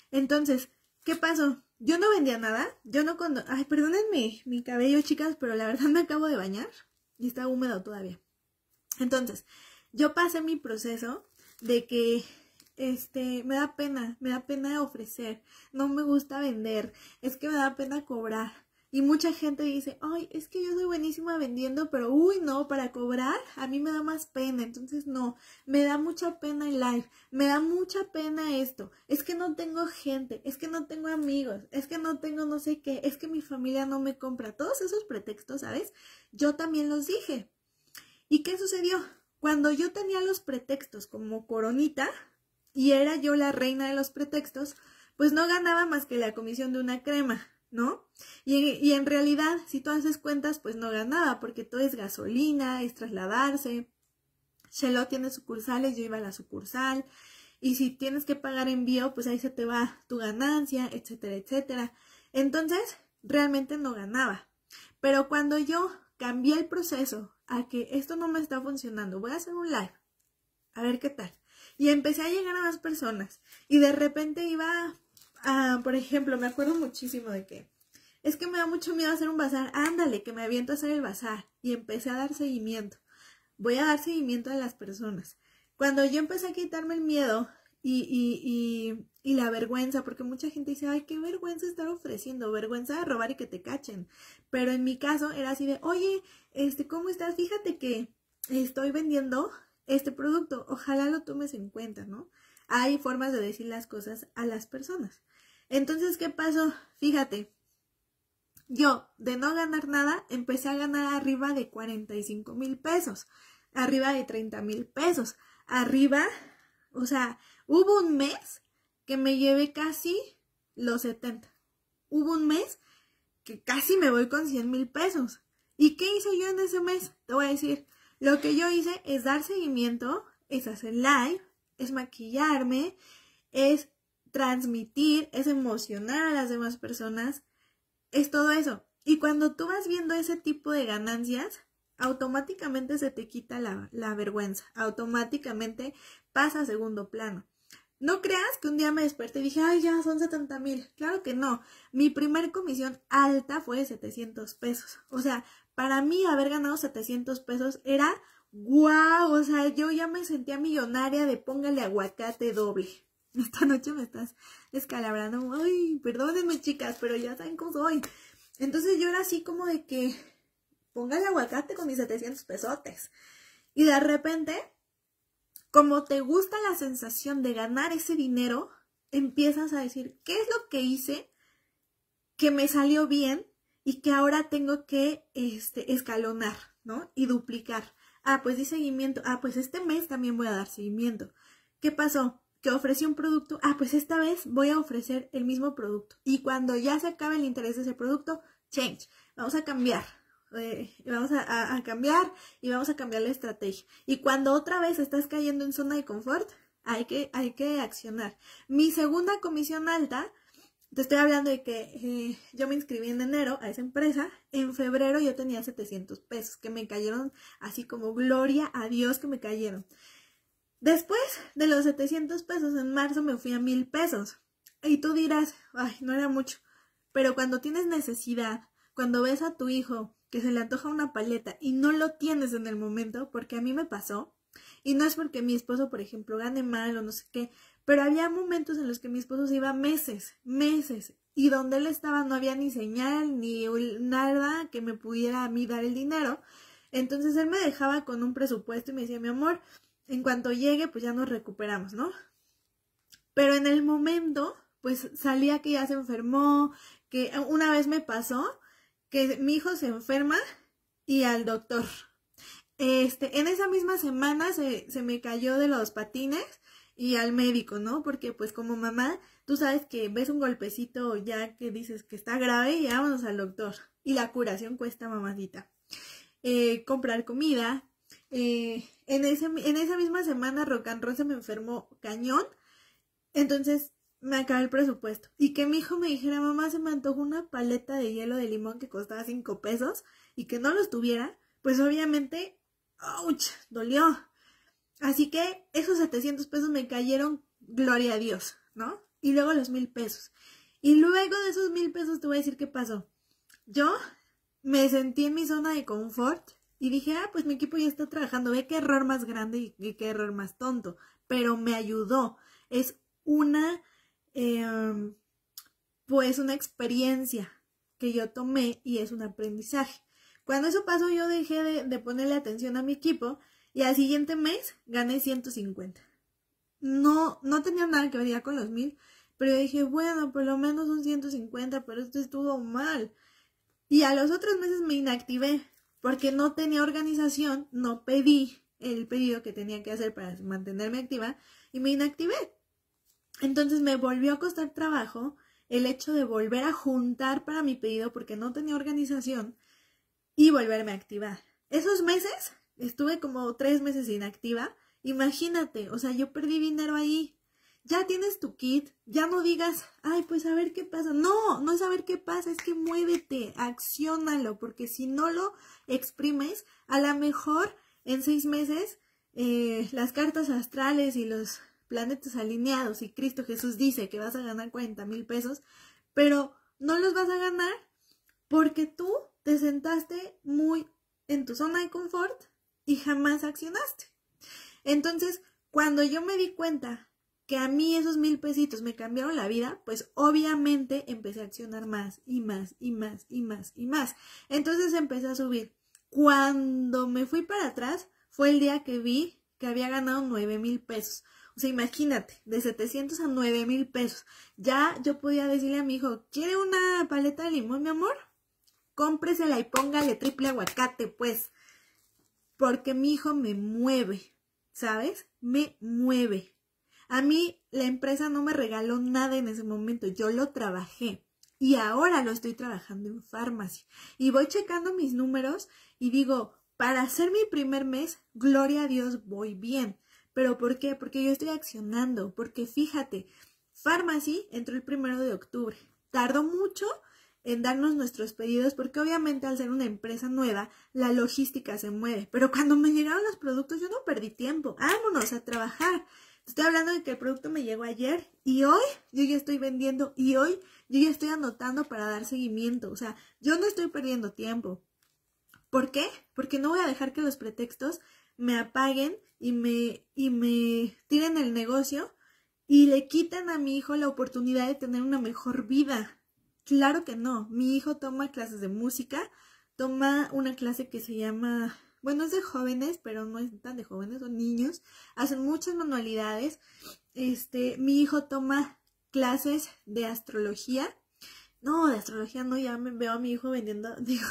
Entonces, ¿qué pasó? Yo no vendía nada, yo no cuando... Ay, perdónenme mi cabello, chicas, pero la verdad me acabo de bañar y está húmedo todavía. Entonces, yo pasé mi proceso de que este, me da pena, me da pena ofrecer, no me gusta vender, es que me da pena cobrar. Y mucha gente dice, ay, es que yo soy buenísima vendiendo, pero uy, no, para cobrar a mí me da más pena, entonces no, me da mucha pena el live, me da mucha pena esto, es que no tengo gente, es que no tengo amigos, es que no tengo no sé qué, es que mi familia no me compra, todos esos pretextos, ¿sabes? Yo también los dije. ¿Y qué sucedió? Cuando yo tenía los pretextos como coronita, y era yo la reina de los pretextos, pues no ganaba más que la comisión de una crema, ¿no? Y, en realidad, si tú haces cuentas, pues no ganaba, porque todo es gasolina, es trasladarse. Shelo tiene sucursales, yo iba a la sucursal. Y si tienes que pagar envío, pues ahí se te va tu ganancia, etcétera, etcétera. Entonces, realmente no ganaba. Pero cuando yo cambié el proceso a que esto no me está funcionando, voy a hacer un live, a ver qué tal. Y empecé a llegar a más personas. Y de repente iba a, por ejemplo, me acuerdo muchísimo de que es que me da mucho miedo hacer un bazar. Ándale, que me aviento a hacer el bazar. Y empecé a dar seguimiento. Voy a dar seguimiento a las personas. Cuando yo empecé a quitarme el miedo y, y, y, y la vergüenza, porque mucha gente dice, ay, qué vergüenza estar ofreciendo, vergüenza de robar y que te cachen. Pero en mi caso era así de, oye, este, ¿cómo estás? Fíjate que estoy vendiendo este producto. Ojalá lo tomes en cuenta, ¿no? Hay formas de decir las cosas a las personas. Entonces, ¿qué pasó? Fíjate, yo de no ganar nada empecé a ganar arriba de 45 mil pesos, arriba de 30 mil pesos, arriba, o sea, hubo un mes que me llevé casi los 70. Hubo un mes que casi me voy con 100 mil pesos. ¿Y qué hice yo en ese mes? Te voy a decir, lo que yo hice es dar seguimiento, es hacer live, es maquillarme, es transmitir, es emocionar a las demás personas, es todo eso. Y cuando tú vas viendo ese tipo de ganancias, automáticamente se te quita la, vergüenza, automáticamente pasa a segundo plano. No creas que un día me desperté y dije, ay, ya son 70 mil. Claro que no. Mi primer comisión alta fue de 700 pesos. O sea, para mí haber ganado 700 pesos era guau, o sea, yo ya me sentía millonaria de póngale aguacate doble. Esta noche me estás descalabrando, ay, perdónenme chicas, pero ya saben cómo soy. Entonces yo era así como de que póngale aguacate con mis 700 pesotes. Y de repente, como te gusta la sensación de ganar ese dinero, empiezas a decir, ¿qué es lo que hice que me salió bien y que ahora tengo que este, escalonar, ¿no? Y duplicar. Ah, pues di seguimiento. Ah, pues este mes también voy a dar seguimiento. ¿Qué pasó? Que ofrecí un producto. Ah, pues esta vez voy a ofrecer el mismo producto. Y cuando ya se acabe el interés de ese producto, change. Vamos a cambiar. Eh, vamos a, cambiar y vamos a cambiar la estrategia. Y cuando otra vez estás cayendo en zona de confort, hay que, hay que accionar. Mi segunda comisión alta te estoy hablando de que eh, yo me inscribí en enero a esa empresa. En febrero yo tenía 700 pesos que me cayeron así como gloria a Dios que me cayeron. Después de los 700 pesos en marzo me fui a 1000 pesos. Y tú dirás, ay, no era mucho. Pero cuando tienes necesidad, cuando ves a tu hijo que se le antoja una paleta y no lo tienes en el momento, porque a mí me pasó, y no es porque mi esposo, por ejemplo, gane mal o no sé qué, pero había momentos en los que mi esposo se iba meses, meses, y donde él estaba no había ni señal ni nada que me pudiera a mí dar el dinero. Entonces él me dejaba con un presupuesto y me decía, mi amor, en cuanto llegue, pues ya nos recuperamos, ¿no? Pero en el momento, pues salía que ya se enfermó, que una vez me pasó que mi hijo se enferma y al doctor. Este, en esa misma semana se, se me cayó de los patines y al médico, ¿no? Porque pues como mamá, tú sabes que ves un golpecito ya que dices que está grave y vámonos al doctor. Y la curación cuesta mamadita. Eh, comprar comida. Eh, en, en esa misma semana Rocan Rosa me enfermó cañón. Entonces me acabé el presupuesto. Y que mi hijo me dijera, mamá, se me antojó una paleta de hielo de limón que costaba cinco pesos y que no los tuviera, pues obviamente, ¡ouch! Dolió. Así que esos 700 pesos me cayeron, gloria a Dios, ¿no? Y luego los mil pesos. Y luego de esos mil pesos te voy a decir qué pasó. Yo me sentí en mi zona de confort y dije, ah, pues mi equipo ya está trabajando, ve qué error más grande y, qué error más tonto, pero me ayudó. Es una, em, pues una experiencia que yo tomé y es un aprendizaje. Cuando eso pasó yo dejé de, de ponerle atención a mi equipo y al siguiente mes gané 150. No, no tenía nada que ver con los mil, pero dije, bueno, por lo menos un 150, pero esto estuvo mal. Y a los otros meses me inactivé porque no tenía organización, no pedí el pedido que tenía que hacer para mantenerme activa y me inactivé. Entonces me volvió a costar trabajo el hecho de volver a juntar para mi pedido porque no tenía organización y volverme a activar. Esos meses estuve como tres meses inactiva. Imagínate, o sea, yo perdí dinero ahí. Ya tienes tu kit, ya no digas, ay, pues a ver qué pasa. No, no es a ver qué pasa, es que muévete, accionalo, porque si no lo exprimes, a lo mejor en seis meses eh, las cartas astrales y los planetas alineados y Cristo Jesús dice que vas a ganar 40 mil pesos, pero no los vas a ganar porque tú te sentaste muy en tu zona de confort y jamás accionaste. Entonces, cuando yo me di cuenta que a mí esos mil pesitos me cambiaron la vida, pues obviamente empecé a accionar más y más y más y más y más. Entonces empecé a subir. Cuando me fui para atrás fue el día que vi que había ganado nueve mil pesos. O sea, imagínate, de setecientos a nueve mil pesos. Ya yo podía decirle a mi hijo, ¿quiere una paleta de limón, mi amor? Cómpresela y póngale triple aguacate, pues porque mi hijo me mueve, ¿sabes? Me mueve. A mí la empresa no me regaló nada en ese momento, yo lo trabajé y ahora lo estoy trabajando en farmacia. Y voy checando mis números y digo, para hacer mi primer mes, gloria a Dios, voy bien. ¿Pero por qué? Porque yo estoy accionando, porque fíjate, farmacia entró el primero de octubre. Tardó mucho en darnos nuestros pedidos, porque obviamente al ser una empresa nueva, la logística se mueve. Pero cuando me llegaron los productos, yo no perdí tiempo. Vámonos a trabajar. Estoy hablando de que el producto me llegó ayer y hoy yo ya estoy vendiendo y hoy yo ya estoy anotando para dar seguimiento. O sea, yo no estoy perdiendo tiempo. ¿Por qué? Porque no voy a dejar que los pretextos me apaguen y me, y me tiren el negocio y le quitan a mi hijo la oportunidad de tener una mejor vida. Claro que no. Mi hijo toma clases de música, toma una clase que se llama, bueno, es de jóvenes, pero no es tan de jóvenes, son niños, hacen muchas manualidades. Este, mi hijo toma clases de astrología. No, de astrología no, ya me veo a mi hijo vendiendo, digo,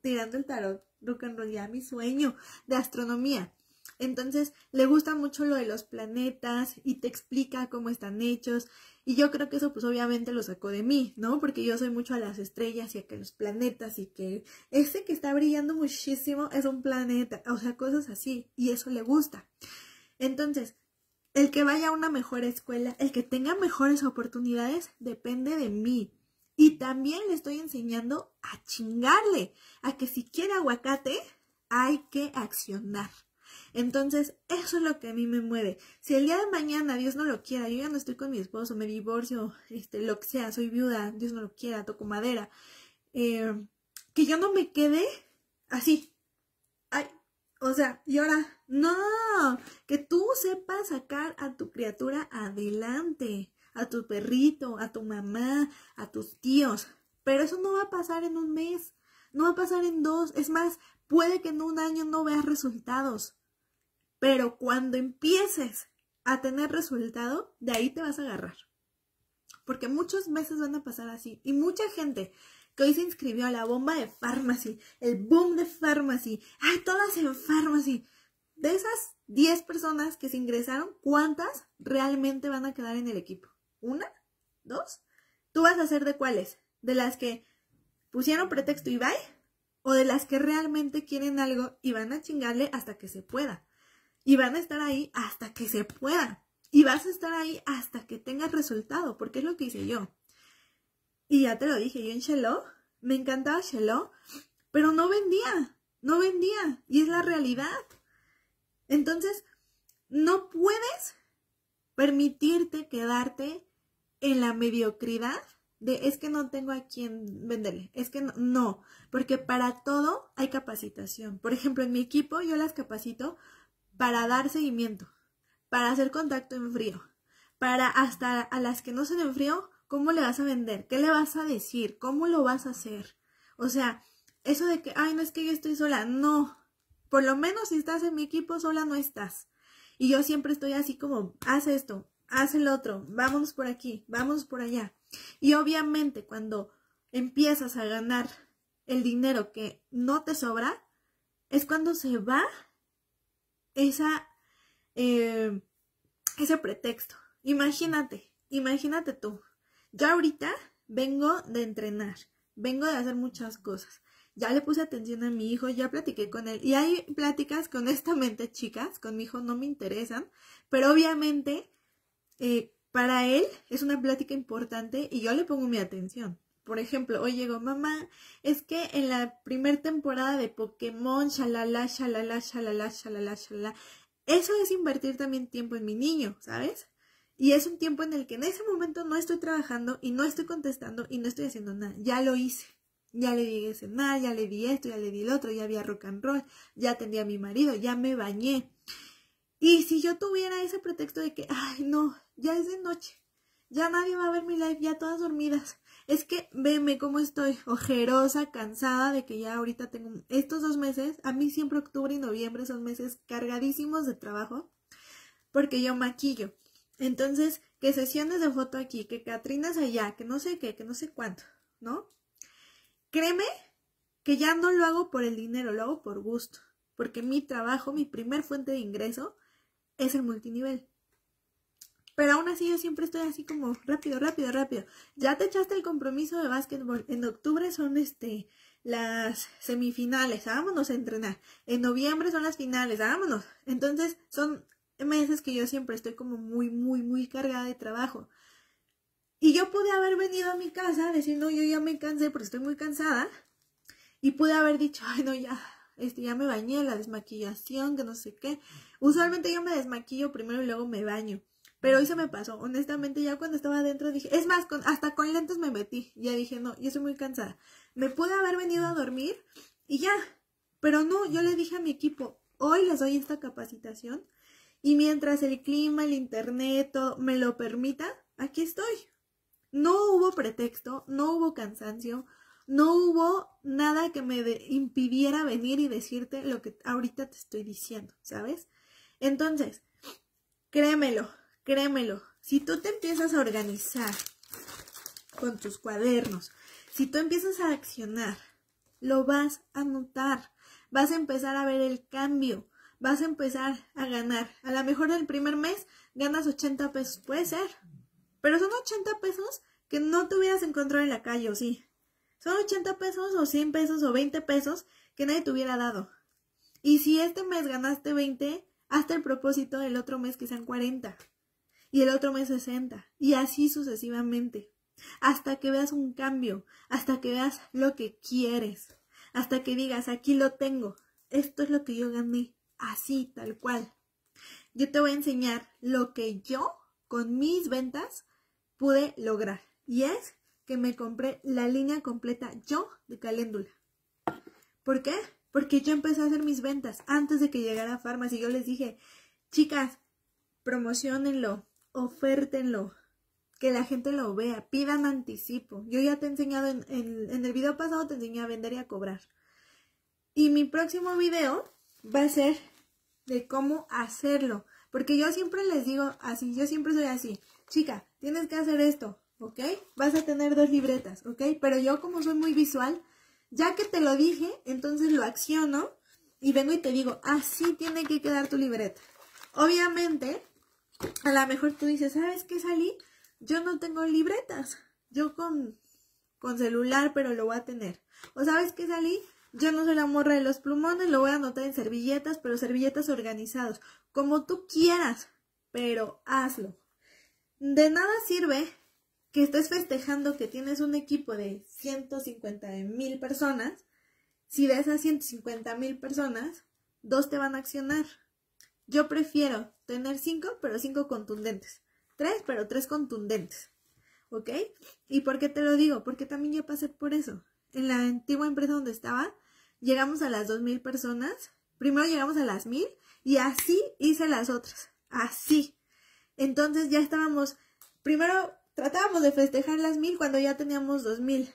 tirando el tarot, rock and roll, ya mi sueño, de astronomía. Entonces le gusta mucho lo de los planetas y te explica cómo están hechos. Y yo creo que eso pues obviamente lo sacó de mí, ¿no? Porque yo soy mucho a las estrellas y a que los planetas y que ese que está brillando muchísimo es un planeta, o sea, cosas así. Y eso le gusta. Entonces, el que vaya a una mejor escuela, el que tenga mejores oportunidades, depende de mí. Y también le estoy enseñando a chingarle, a que si quiere aguacate, hay que accionar. Entonces, eso es lo que a mí me mueve. Si el día de mañana Dios no lo quiera, yo ya no estoy con mi esposo, me divorcio, este, lo que sea, soy viuda, Dios no lo quiera, toco madera, eh, que yo no me quede así. Ay, o sea, y ahora, no, que tú sepas sacar a tu criatura adelante, a tu perrito, a tu mamá, a tus tíos. Pero eso no va a pasar en un mes, no va a pasar en dos, es más, puede que en un año no veas resultados. Pero cuando empieces a tener resultado, de ahí te vas a agarrar. Porque muchos meses van a pasar así. Y mucha gente que hoy se inscribió a la bomba de pharmacy, el boom de pharmacy, hay ah, todas en pharmacy! De esas 10 personas que se ingresaron, ¿cuántas realmente van a quedar en el equipo? ¿Una? ¿Dos? ¿Tú vas a ser de cuáles? ¿De las que pusieron pretexto y bye? ¿O de las que realmente quieren algo y van a chingarle hasta que se pueda? y van a estar ahí hasta que se pueda. Y vas a estar ahí hasta que tengas resultado, porque es lo que hice yo. Y ya te lo dije, yo en chelo me encantaba chelo pero no vendía, no vendía, y es la realidad. Entonces, no puedes permitirte quedarte en la mediocridad de es que no tengo a quien venderle, es que no, no, porque para todo hay capacitación. Por ejemplo, en mi equipo yo las capacito para dar seguimiento, para hacer contacto en frío, para hasta a las que no se en frío, ¿cómo le vas a vender? ¿Qué le vas a decir? ¿Cómo lo vas a hacer? O sea, eso de que, ay, no es que yo estoy sola, no. Por lo menos si estás en mi equipo, sola no estás. Y yo siempre estoy así como, haz esto, haz el otro, vámonos por aquí, vámonos por allá. Y obviamente cuando empiezas a ganar el dinero que no te sobra, es cuando se va esa, em, ese pretexto. Imagínate, imagínate tú. Yo ahorita vengo de entrenar, vengo de hacer muchas cosas. Ya le puse atención a mi hijo, ya platiqué con él. Y hay pláticas que honestamente, chicas, con mi hijo no me interesan, pero obviamente eh, para él es una plática importante y yo le pongo mi atención. Por ejemplo, hoy llegó mamá, es que en la primer temporada de Pokémon, shalala, shalala, shalala, shalala, shalala, eso es invertir también tiempo en mi niño, ¿sabes? Y es un tiempo en el que en ese momento no estoy trabajando y no estoy contestando y no estoy haciendo nada. Ya lo hice. Ya le di mal, ya le di esto, ya le di el otro, ya había rock and roll, ya tenía a mi marido, ya me bañé. Y si yo tuviera ese pretexto de que, ay, no, ya es de noche, ya nadie va a ver mi live, ya todas dormidas, es que veme cómo estoy ojerosa, cansada de que ya ahorita tengo estos dos meses, a mí siempre octubre y noviembre son meses cargadísimos de trabajo, porque yo maquillo. Entonces, que sesiones de foto aquí, que Catrinas allá, que no sé qué, que no sé cuánto, ¿no? Créeme que ya no lo hago por el dinero, lo hago por gusto, porque mi trabajo, mi primer fuente de ingreso es el multinivel. Pero aún así yo siempre estoy así como rápido, rápido, rápido. Ya te echaste el compromiso de básquetbol. En octubre son este las semifinales, vámonos a entrenar. En noviembre son las finales, vámonos. Entonces son meses que yo siempre estoy como muy, muy, muy cargada de trabajo. Y yo pude haber venido a mi casa decir, no, yo ya me cansé porque estoy muy cansada. Y pude haber dicho, ay, no, ya, este, ya me bañé, la desmaquillación, que no sé qué. Usualmente yo me desmaquillo primero y luego me baño. Pero hoy se me pasó, honestamente, ya cuando estaba adentro dije, es más, hasta con lentes me metí. Ya dije, no, yo estoy muy cansada. Me pude haber venido a dormir y ya. Pero no, yo le dije a mi equipo, hoy les doy esta capacitación y mientras el clima, el internet, todo me lo permita, aquí estoy. No hubo pretexto, no hubo cansancio, no hubo nada que me impidiera venir y decirte lo que ahorita te estoy diciendo, ¿sabes? Entonces, créemelo, Créemelo, si tú te empiezas a organizar con tus cuadernos, si tú empiezas a accionar, lo vas a notar, vas a empezar a ver el cambio, vas a empezar a ganar. A lo mejor el primer mes ganas 80 pesos, puede ser, pero son 80 pesos que no te hubieras encontrado en la calle, o sí. Son 80 pesos o 100 pesos o 20 pesos que nadie te hubiera dado. Y si este mes ganaste 20, hazte el propósito del otro mes que sean 40 y el otro mes 60, y así sucesivamente, hasta que veas un cambio, hasta que veas lo que quieres, hasta que digas, aquí lo tengo, esto es lo que yo gané, así, tal cual. Yo te voy a enseñar lo que yo con mis ventas pude lograr, y es que me compré la línea completa yo de caléndula. ¿Por qué? Porque yo empecé a hacer mis ventas antes de que llegara Farmas y yo les dije, chicas, promocionenlo, ofértenlo, que la gente lo vea, pidan anticipo. Yo ya te he enseñado en, el video pasado, te enseñé a vender y a cobrar. Y mi próximo video va a ser de cómo hacerlo. Porque yo siempre les digo así, yo siempre soy así. Chica, tienes que hacer esto, ¿ok? Vas a tener dos libretas, ¿ok? Pero yo como soy muy visual, ya que te lo dije, entonces lo acciono y vengo y te digo, así ah, tiene que quedar tu libreta. Obviamente, a lo mejor tú dices, ¿sabes qué salí? Yo no tengo libretas, yo con, con celular, pero lo voy a tener. O ¿sabes qué salí? Yo no soy la morra de los plumones, lo voy a anotar en servilletas, pero servilletas organizados, como tú quieras, pero hazlo. De nada sirve que estés festejando que tienes un equipo de 150 mil personas, si de esas 150 mil personas, dos te van a accionar. Yo prefiero tener cinco, pero cinco contundentes. Tres, pero tres contundentes. ¿Ok? ¿Y por qué te lo digo? Porque también yo pasé por eso. En la antigua empresa donde estaba, llegamos a las dos mil personas. Primero llegamos a las mil y así hice las otras. Así. Entonces ya estábamos, primero tratábamos de festejar las mil cuando ya teníamos dos mil.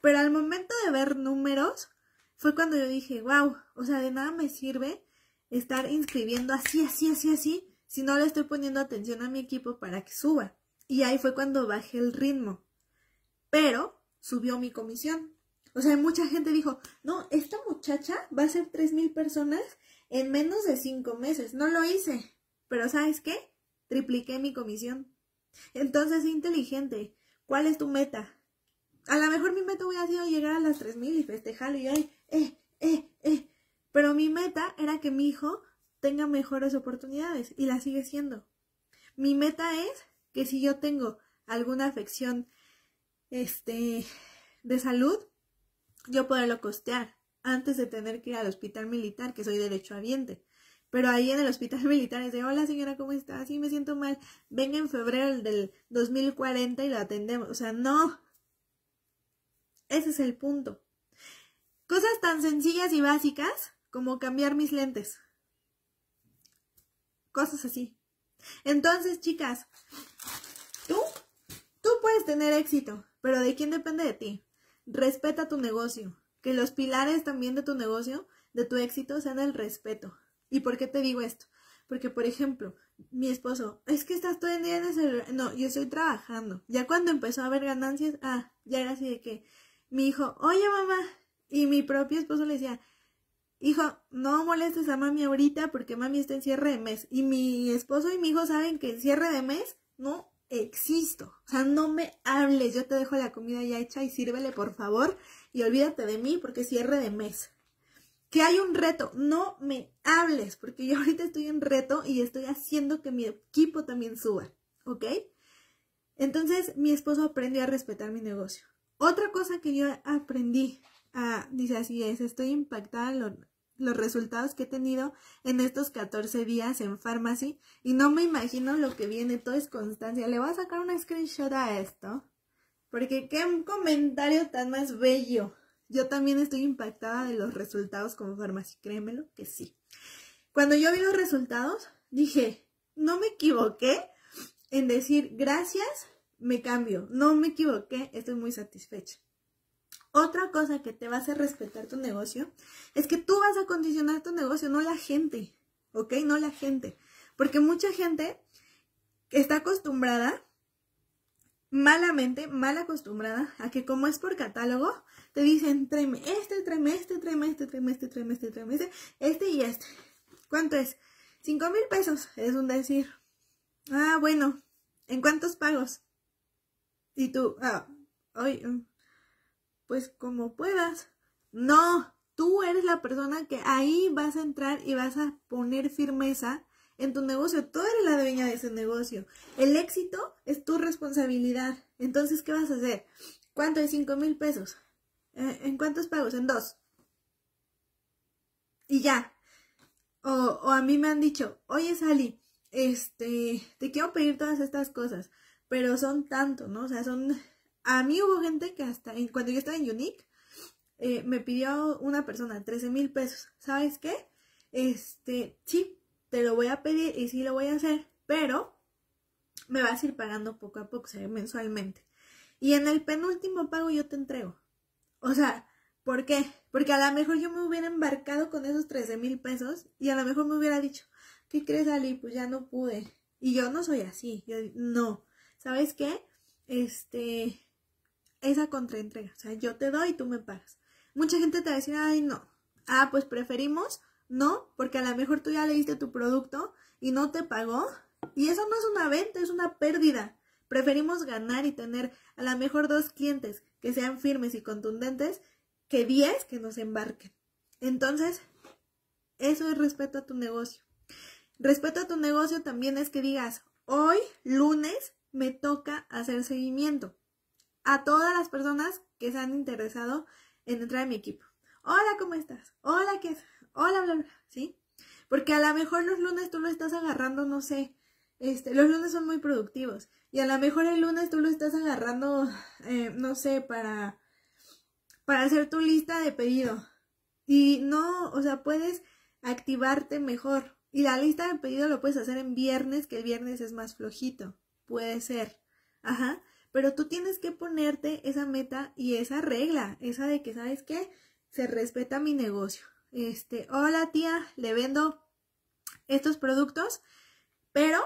Pero al momento de ver números, fue cuando yo dije, wow, o sea, de nada me sirve estar inscribiendo así, así, así, así, si no le estoy poniendo atención a mi equipo para que suba. Y ahí fue cuando bajé el ritmo. Pero subió mi comisión. O sea, mucha gente dijo, no, esta muchacha va a ser 3.000 personas en menos de 5 meses. No lo hice. Pero ¿sabes qué? Tripliqué mi comisión. Entonces, inteligente. ¿Cuál es tu meta? A lo mejor mi meta hubiera sido llegar a las 3.000 y festejarlo y, ahí, eh, eh, eh. Pero mi meta era que mi hijo tenga mejores oportunidades y la sigue siendo. Mi meta es que si yo tengo alguna afección este, de salud, yo poderlo costear antes de tener que ir al hospital militar, que soy derechohabiente. Pero ahí en el hospital militar es de, hola señora, ¿cómo está? Sí, me siento mal. Venga en febrero del 2040 y lo atendemos. O sea, no. Ese es el punto. Cosas tan sencillas y básicas como cambiar mis lentes. Cosas así. Entonces, chicas, tú, tú puedes tener éxito, pero ¿de quién depende de ti? Respeta tu negocio. Que los pilares también de tu negocio, de tu éxito, sean el respeto. ¿Y por qué te digo esto? Porque, por ejemplo, mi esposo, es que estás todo el día en el No, yo estoy trabajando. Ya cuando empezó a haber ganancias, ah, ya era así de que mi hijo, oye mamá, y mi propio esposo le decía, hijo, no molestes a mami ahorita porque mami está en cierre de mes. Y mi esposo y mi hijo saben que en cierre de mes no existo. O sea, no me hables, yo te dejo la comida ya hecha y sírvele por favor y olvídate de mí porque cierre de mes. Que hay un reto, no me hables porque yo ahorita estoy en reto y estoy haciendo que mi equipo también suba, ¿ok? Entonces mi esposo aprendió a respetar mi negocio. Otra cosa que yo aprendí, a, ah, dice así es, estoy impactada los resultados que he tenido en estos 14 días en Pharmacy y no me imagino lo que viene, todo es constancia. Le voy a sacar una screenshot a esto, porque qué comentario tan más bello. Yo también estoy impactada de los resultados como Pharmacy, créemelo que sí. Cuando yo vi los resultados, dije, no me equivoqué en decir gracias, me cambio, no me equivoqué, estoy muy satisfecha. Otra cosa que te vas a respetar tu negocio es que tú vas a condicionar tu negocio, no la gente, ¿ok? No la gente. Porque mucha gente está acostumbrada, malamente, mal acostumbrada, a que como es por catálogo, te dicen, tráeme este, tráeme este, tráeme este, tráeme este, tráeme este, tráeme este, este y este. ¿Cuánto es? Cinco mil pesos, es un decir. Ah, bueno, ¿en cuántos pagos? Y tú, ah, hoy... Mm, pues como puedas. No, tú eres la persona que ahí vas a entrar y vas a poner firmeza en tu negocio. Tú eres la dueña de ese negocio. El éxito es tu responsabilidad. Entonces, ¿qué vas a hacer? ¿Cuánto es 5 mil pesos? Eh, ¿En cuántos pagos? En dos. Y ya. O, a mí me han dicho, oye Sally, este, te quiero pedir todas estas cosas, pero son tantos, ¿no? O sea, son a mí hubo gente que hasta cuando yo estaba en Unique, eh, me pidió una persona 13 mil pesos. ¿Sabes qué? Este, sí, te lo voy a pedir y sí lo voy a hacer, pero me vas a ir pagando poco a poco, sea, mensualmente. Y en el penúltimo pago yo te entrego. O sea, ¿por qué? Porque a lo mejor yo me hubiera embarcado con esos 13 mil pesos y a lo mejor me hubiera dicho, ¿qué crees, Ali? Pues ya no pude. Y yo no soy así, yo no. ¿Sabes qué? Este, esa contraentrega. O sea, yo te doy y tú me pagas. Mucha gente te va a decir, ay, no. Ah, pues preferimos no, porque a lo mejor tú ya le diste tu producto y no te pagó. Y eso no es una venta, es una pérdida. Preferimos ganar y tener a lo mejor dos clientes que sean firmes y contundentes que diez que nos embarquen. Entonces, eso es respeto a tu negocio. Respeto a tu negocio también es que digas, hoy lunes me toca hacer seguimiento a todas las personas que se han interesado en entrar en mi equipo. Hola, ¿cómo estás? Hola, ¿qué es? Hola, bla, bla, ¿sí? Porque a lo mejor los lunes tú lo estás agarrando, no sé, este, los lunes son muy productivos y a lo mejor el lunes tú lo estás agarrando, eh, no sé, para, para hacer tu lista de pedido. Y no, o sea, puedes activarte mejor. Y la lista de pedido lo puedes hacer en viernes, que el viernes es más flojito. Puede ser. Ajá. Pero tú tienes que ponerte esa meta y esa regla, esa de que, ¿sabes qué? Se respeta mi negocio. Este, hola tía, le vendo estos productos, pero,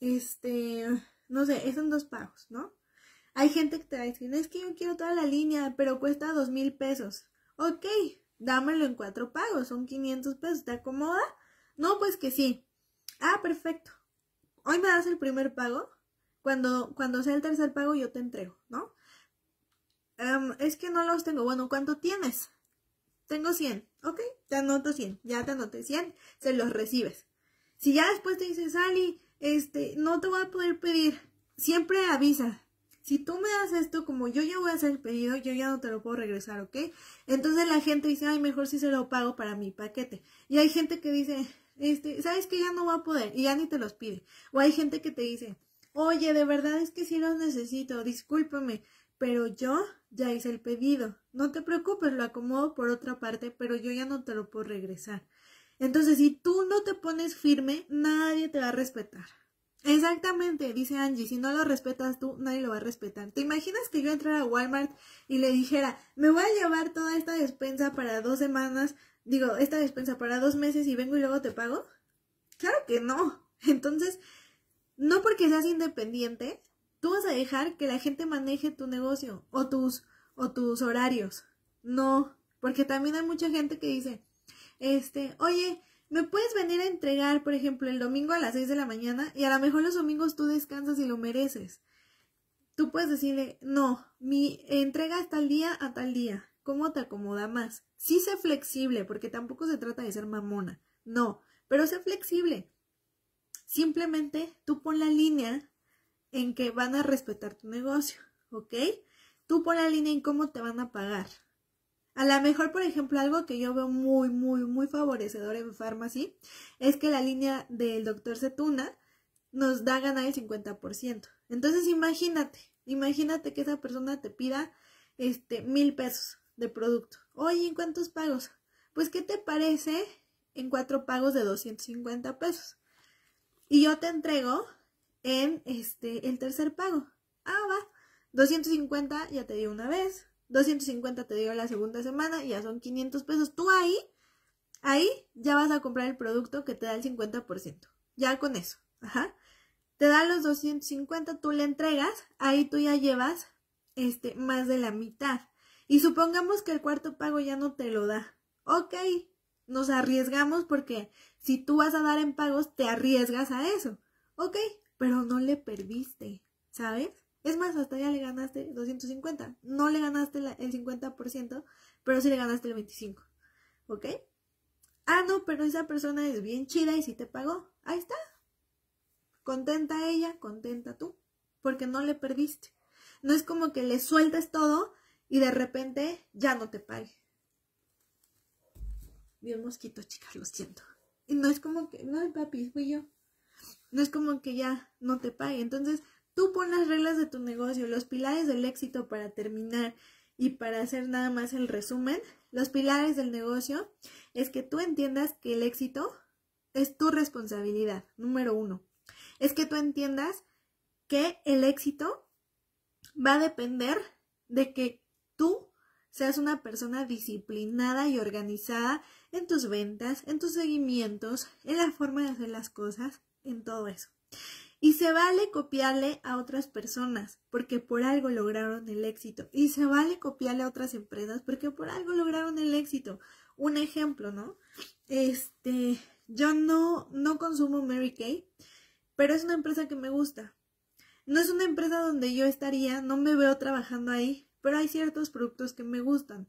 este, no sé, son dos pagos, ¿no? Hay gente que te va a decir, es que yo quiero toda la línea, pero cuesta dos mil pesos. Ok, dámelo en cuatro pagos, son 500 pesos, ¿te acomoda? No, pues que sí. Ah, perfecto. Hoy me das el primer pago, cuando, sea el tercer pago yo te entrego, ¿no? es que no los tengo. Bueno, ¿cuánto tienes? Tengo 100. Ok, te anoto 100. Ya te anoté 100. Se los recibes. Si ya después te dices, Sally, este, no te voy a poder pedir. Siempre avisa. Si tú me das esto, como yo ya voy a hacer el pedido, yo ya no te lo puedo regresar, ¿ok? Entonces la gente dice, ay, mejor si se lo pago para mi paquete. Y hay gente que dice, este, ¿sabes que Ya no va a poder. Y ya ni te los pide. O hay gente que te dice, oye, de verdad es que sí los necesito, discúlpame, pero yo ya hice el pedido. No te preocupes, lo acomodo por otra parte, pero yo ya no te lo puedo regresar. Entonces, si tú no te pones firme, nadie te va a respetar. Exactamente, dice Angie, si no lo respetas tú, nadie lo va a respetar. ¿Te imaginas que yo entrara a Walmart y le dijera, me voy a llevar toda esta despensa para dos semanas, digo, esta despensa para dos meses y vengo y luego te pago? Claro que no. Entonces, no porque seas independiente, tú vas a dejar que la gente maneje tu negocio o tus, o tus horarios. No, porque también hay mucha gente que dice, este, oye, me puedes venir a entregar, por ejemplo, el domingo a las 6 de la mañana y a lo mejor los domingos tú descansas y lo mereces. Tú puedes decirle, no, mi entrega es tal día a tal día, ¿cómo te acomoda más? Sí sé flexible, porque tampoco se trata de ser mamona, no, pero sé flexible. Simplemente tú pon la línea en que van a respetar tu negocio, ¿ok? Tú pon la línea en cómo te van a pagar. A lo mejor, por ejemplo, algo que yo veo muy, muy, muy favorecedor en Pharmacy es que la línea del doctor Cetuna nos da ganar el 50%. Entonces, imagínate, imagínate que esa persona te pida este mil pesos de producto. Oye, ¿en cuántos pagos? Pues, ¿qué te parece en cuatro pagos de 250 pesos? y yo te entrego en este, el tercer pago. Ah, va. 250 ya te dio una vez, 250 te dio la segunda semana, ya son 500 pesos. Tú ahí, ahí ya vas a comprar el producto que te da el 50%. Ya con eso, ajá. Te da los 250, tú le entregas, ahí tú ya llevas este, más de la mitad. Y supongamos que el cuarto pago ya no te lo da. Ok, nos arriesgamos porque si tú vas a dar en pagos, te arriesgas a eso. Ok, pero no le perdiste, ¿sabes? Es más, hasta ya le ganaste 250. No le ganaste el 50%, pero sí le ganaste el 25%. ¿Ok? Ah, no, pero esa persona es bien chida y sí te pagó. Ahí está. Contenta ella, contenta tú, porque no le perdiste. No es como que le sueltes todo y de repente ya no te pague. Bien mosquito, chicas, lo siento no es como que, no, papi, fui yo. No es como que ya no te pague. Entonces, tú pon las reglas de tu negocio, los pilares del éxito para terminar y para hacer nada más el resumen. Los pilares del negocio es que tú entiendas que el éxito es tu responsabilidad, número uno. Es que tú entiendas que el éxito va a depender de que tú seas una persona disciplinada y organizada en tus ventas, en tus seguimientos, en la forma de hacer las cosas, en todo eso. Y se vale copiarle a otras personas porque por algo lograron el éxito. Y se vale copiarle a otras empresas porque por algo lograron el éxito. Un ejemplo, ¿no? Este, yo no, no consumo Mary Kay, pero es una empresa que me gusta. No es una empresa donde yo estaría, no me veo trabajando ahí, pero hay ciertos productos que me gustan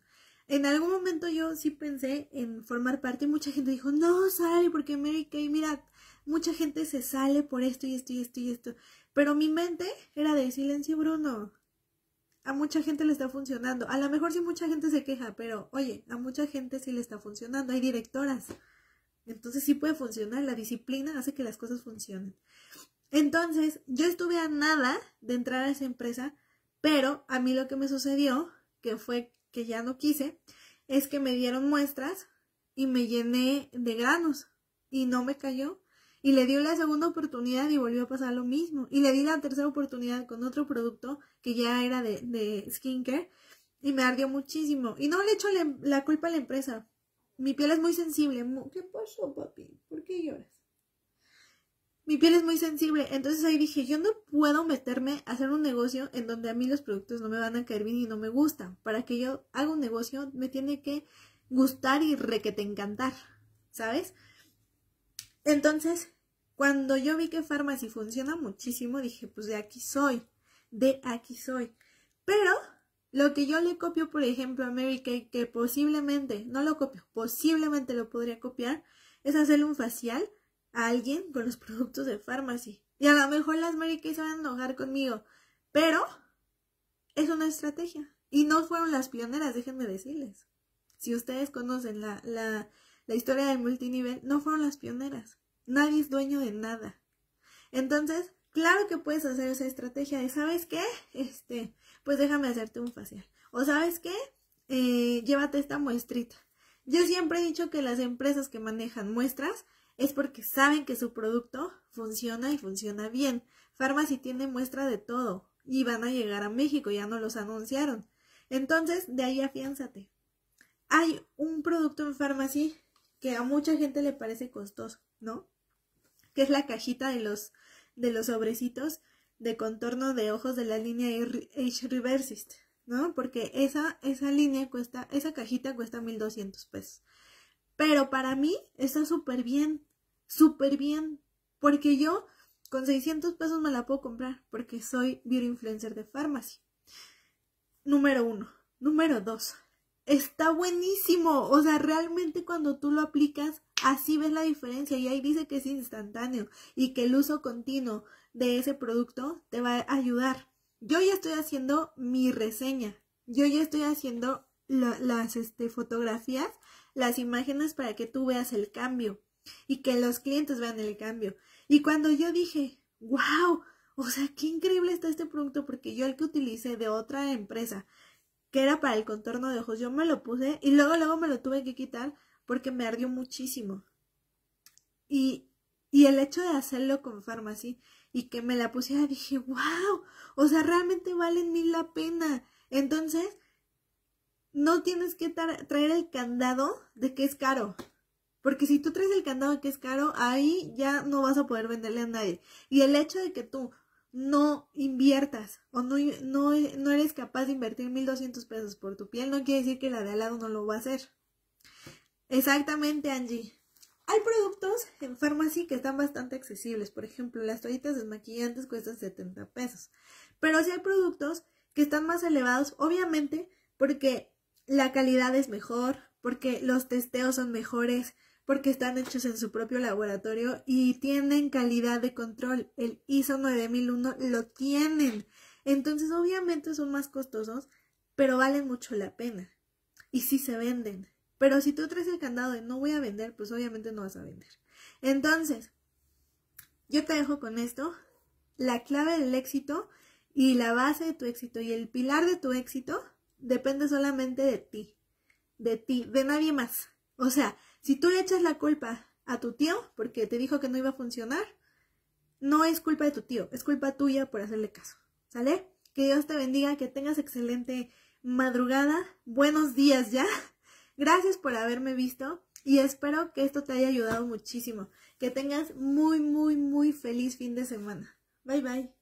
en algún momento yo sí pensé en formar parte y mucha gente dijo, no, sale, porque Mary Kay, mira, mucha gente se sale por esto y esto y esto y esto. Pero mi mente era de silencio, Bruno. A mucha gente le está funcionando. A lo mejor sí mucha gente se queja, pero oye, a mucha gente sí le está funcionando. Hay directoras. Entonces sí puede funcionar. La disciplina hace que las cosas funcionen. Entonces, yo estuve a nada de entrar a esa empresa, pero a mí lo que me sucedió, que fue que ya no quise, es que me dieron muestras y me llené de granos y no me cayó. Y le di la segunda oportunidad y volvió a pasar lo mismo. Y le di la tercera oportunidad con otro producto que ya era de, de skincare y me ardió muchísimo. Y no le echo la, culpa a la empresa. Mi piel es muy sensible. ¿Qué pasó, papi? ¿Por qué lloras? mi piel es muy sensible. Entonces ahí dije, yo no puedo meterme a hacer un negocio en donde a mí los productos no me van a caer bien y no me gustan. Para que yo haga un negocio me tiene que gustar y requete encantar, ¿sabes? Entonces, cuando yo vi que Pharmacy funciona muchísimo, dije, pues de aquí soy, de aquí soy. Pero lo que yo le copio, por ejemplo, a Mary Kay, que posiblemente, no lo copio, posiblemente lo podría copiar, es hacerle un facial a alguien con los productos de farmacia Y a lo mejor las maricas se van a enojar conmigo, pero es una estrategia. Y no fueron las pioneras, déjenme decirles. Si ustedes conocen la, la, la historia del multinivel, no fueron las pioneras. Nadie es dueño de nada. Entonces, claro que puedes hacer esa estrategia de, ¿sabes qué? Este, pues déjame hacerte un facial. O ¿sabes qué? Eh, llévate esta muestrita. Yo siempre he dicho que las empresas que manejan muestras es porque saben que su producto funciona y funciona bien. Pharmacy tiene muestra de todo y van a llegar a México, ya no los anunciaron. Entonces, de ahí afiánzate. Hay un producto en Pharmacy que a mucha gente le parece costoso, ¿no? Que es la cajita de los, de los sobrecitos de contorno de ojos de la línea Age Reversist, ¿no? Porque esa, esa línea cuesta, esa cajita cuesta 1200 pesos. Pero para mí está súper bien súper bien, porque yo con 600 pesos me la puedo comprar, porque soy beauty influencer de farmacia. Número uno. Número dos. Está buenísimo. O sea, realmente cuando tú lo aplicas, así ves la diferencia. Y ahí dice que es instantáneo y que el uso continuo de ese producto te va a ayudar. Yo ya estoy haciendo mi reseña. Yo ya estoy haciendo las este, fotografías, las imágenes para que tú veas el cambio y que los clientes vean el cambio. Y cuando yo dije, wow, o sea, qué increíble está este producto porque yo el que utilicé de otra empresa, que era para el contorno de ojos, yo me lo puse y luego, luego me lo tuve que quitar porque me ardió muchísimo. Y, y el hecho de hacerlo con farmacia y que me la pusiera, dije, wow, o sea, realmente valen mil la pena. Entonces, no tienes que traer el candado de que es caro. Porque si tú traes el candado que es caro, ahí ya no vas a poder venderle a nadie. Y el hecho de que tú no inviertas o no, eres capaz de invertir 1.200 pesos por tu piel, no quiere decir que la de al lado no lo va a hacer. Exactamente, Angie. Hay productos en farmacia que están bastante accesibles. Por ejemplo, las toallitas desmaquillantes cuestan 70 pesos. Pero sí hay productos que están más elevados, obviamente, porque la calidad es mejor, porque los testeos son mejores, porque están hechos en su propio laboratorio y tienen calidad de control. El ISO 9001 lo tienen. Entonces, obviamente son más costosos, pero valen mucho la pena. Y sí se venden. Pero si tú traes el candado de no voy a vender, pues obviamente no vas a vender. Entonces, yo te dejo con esto. La clave del éxito y la base de tu éxito y el pilar de tu éxito depende solamente de ti. De ti, de nadie más. O sea, si tú le echas la culpa a tu tío porque te dijo que no iba a funcionar, no es culpa de tu tío, es culpa tuya por hacerle caso. ¿Sale? Que Dios te bendiga, que tengas excelente madrugada, buenos días ya. Gracias por haberme visto y espero que esto te haya ayudado muchísimo. Que tengas muy, muy, muy feliz fin de semana. Bye bye.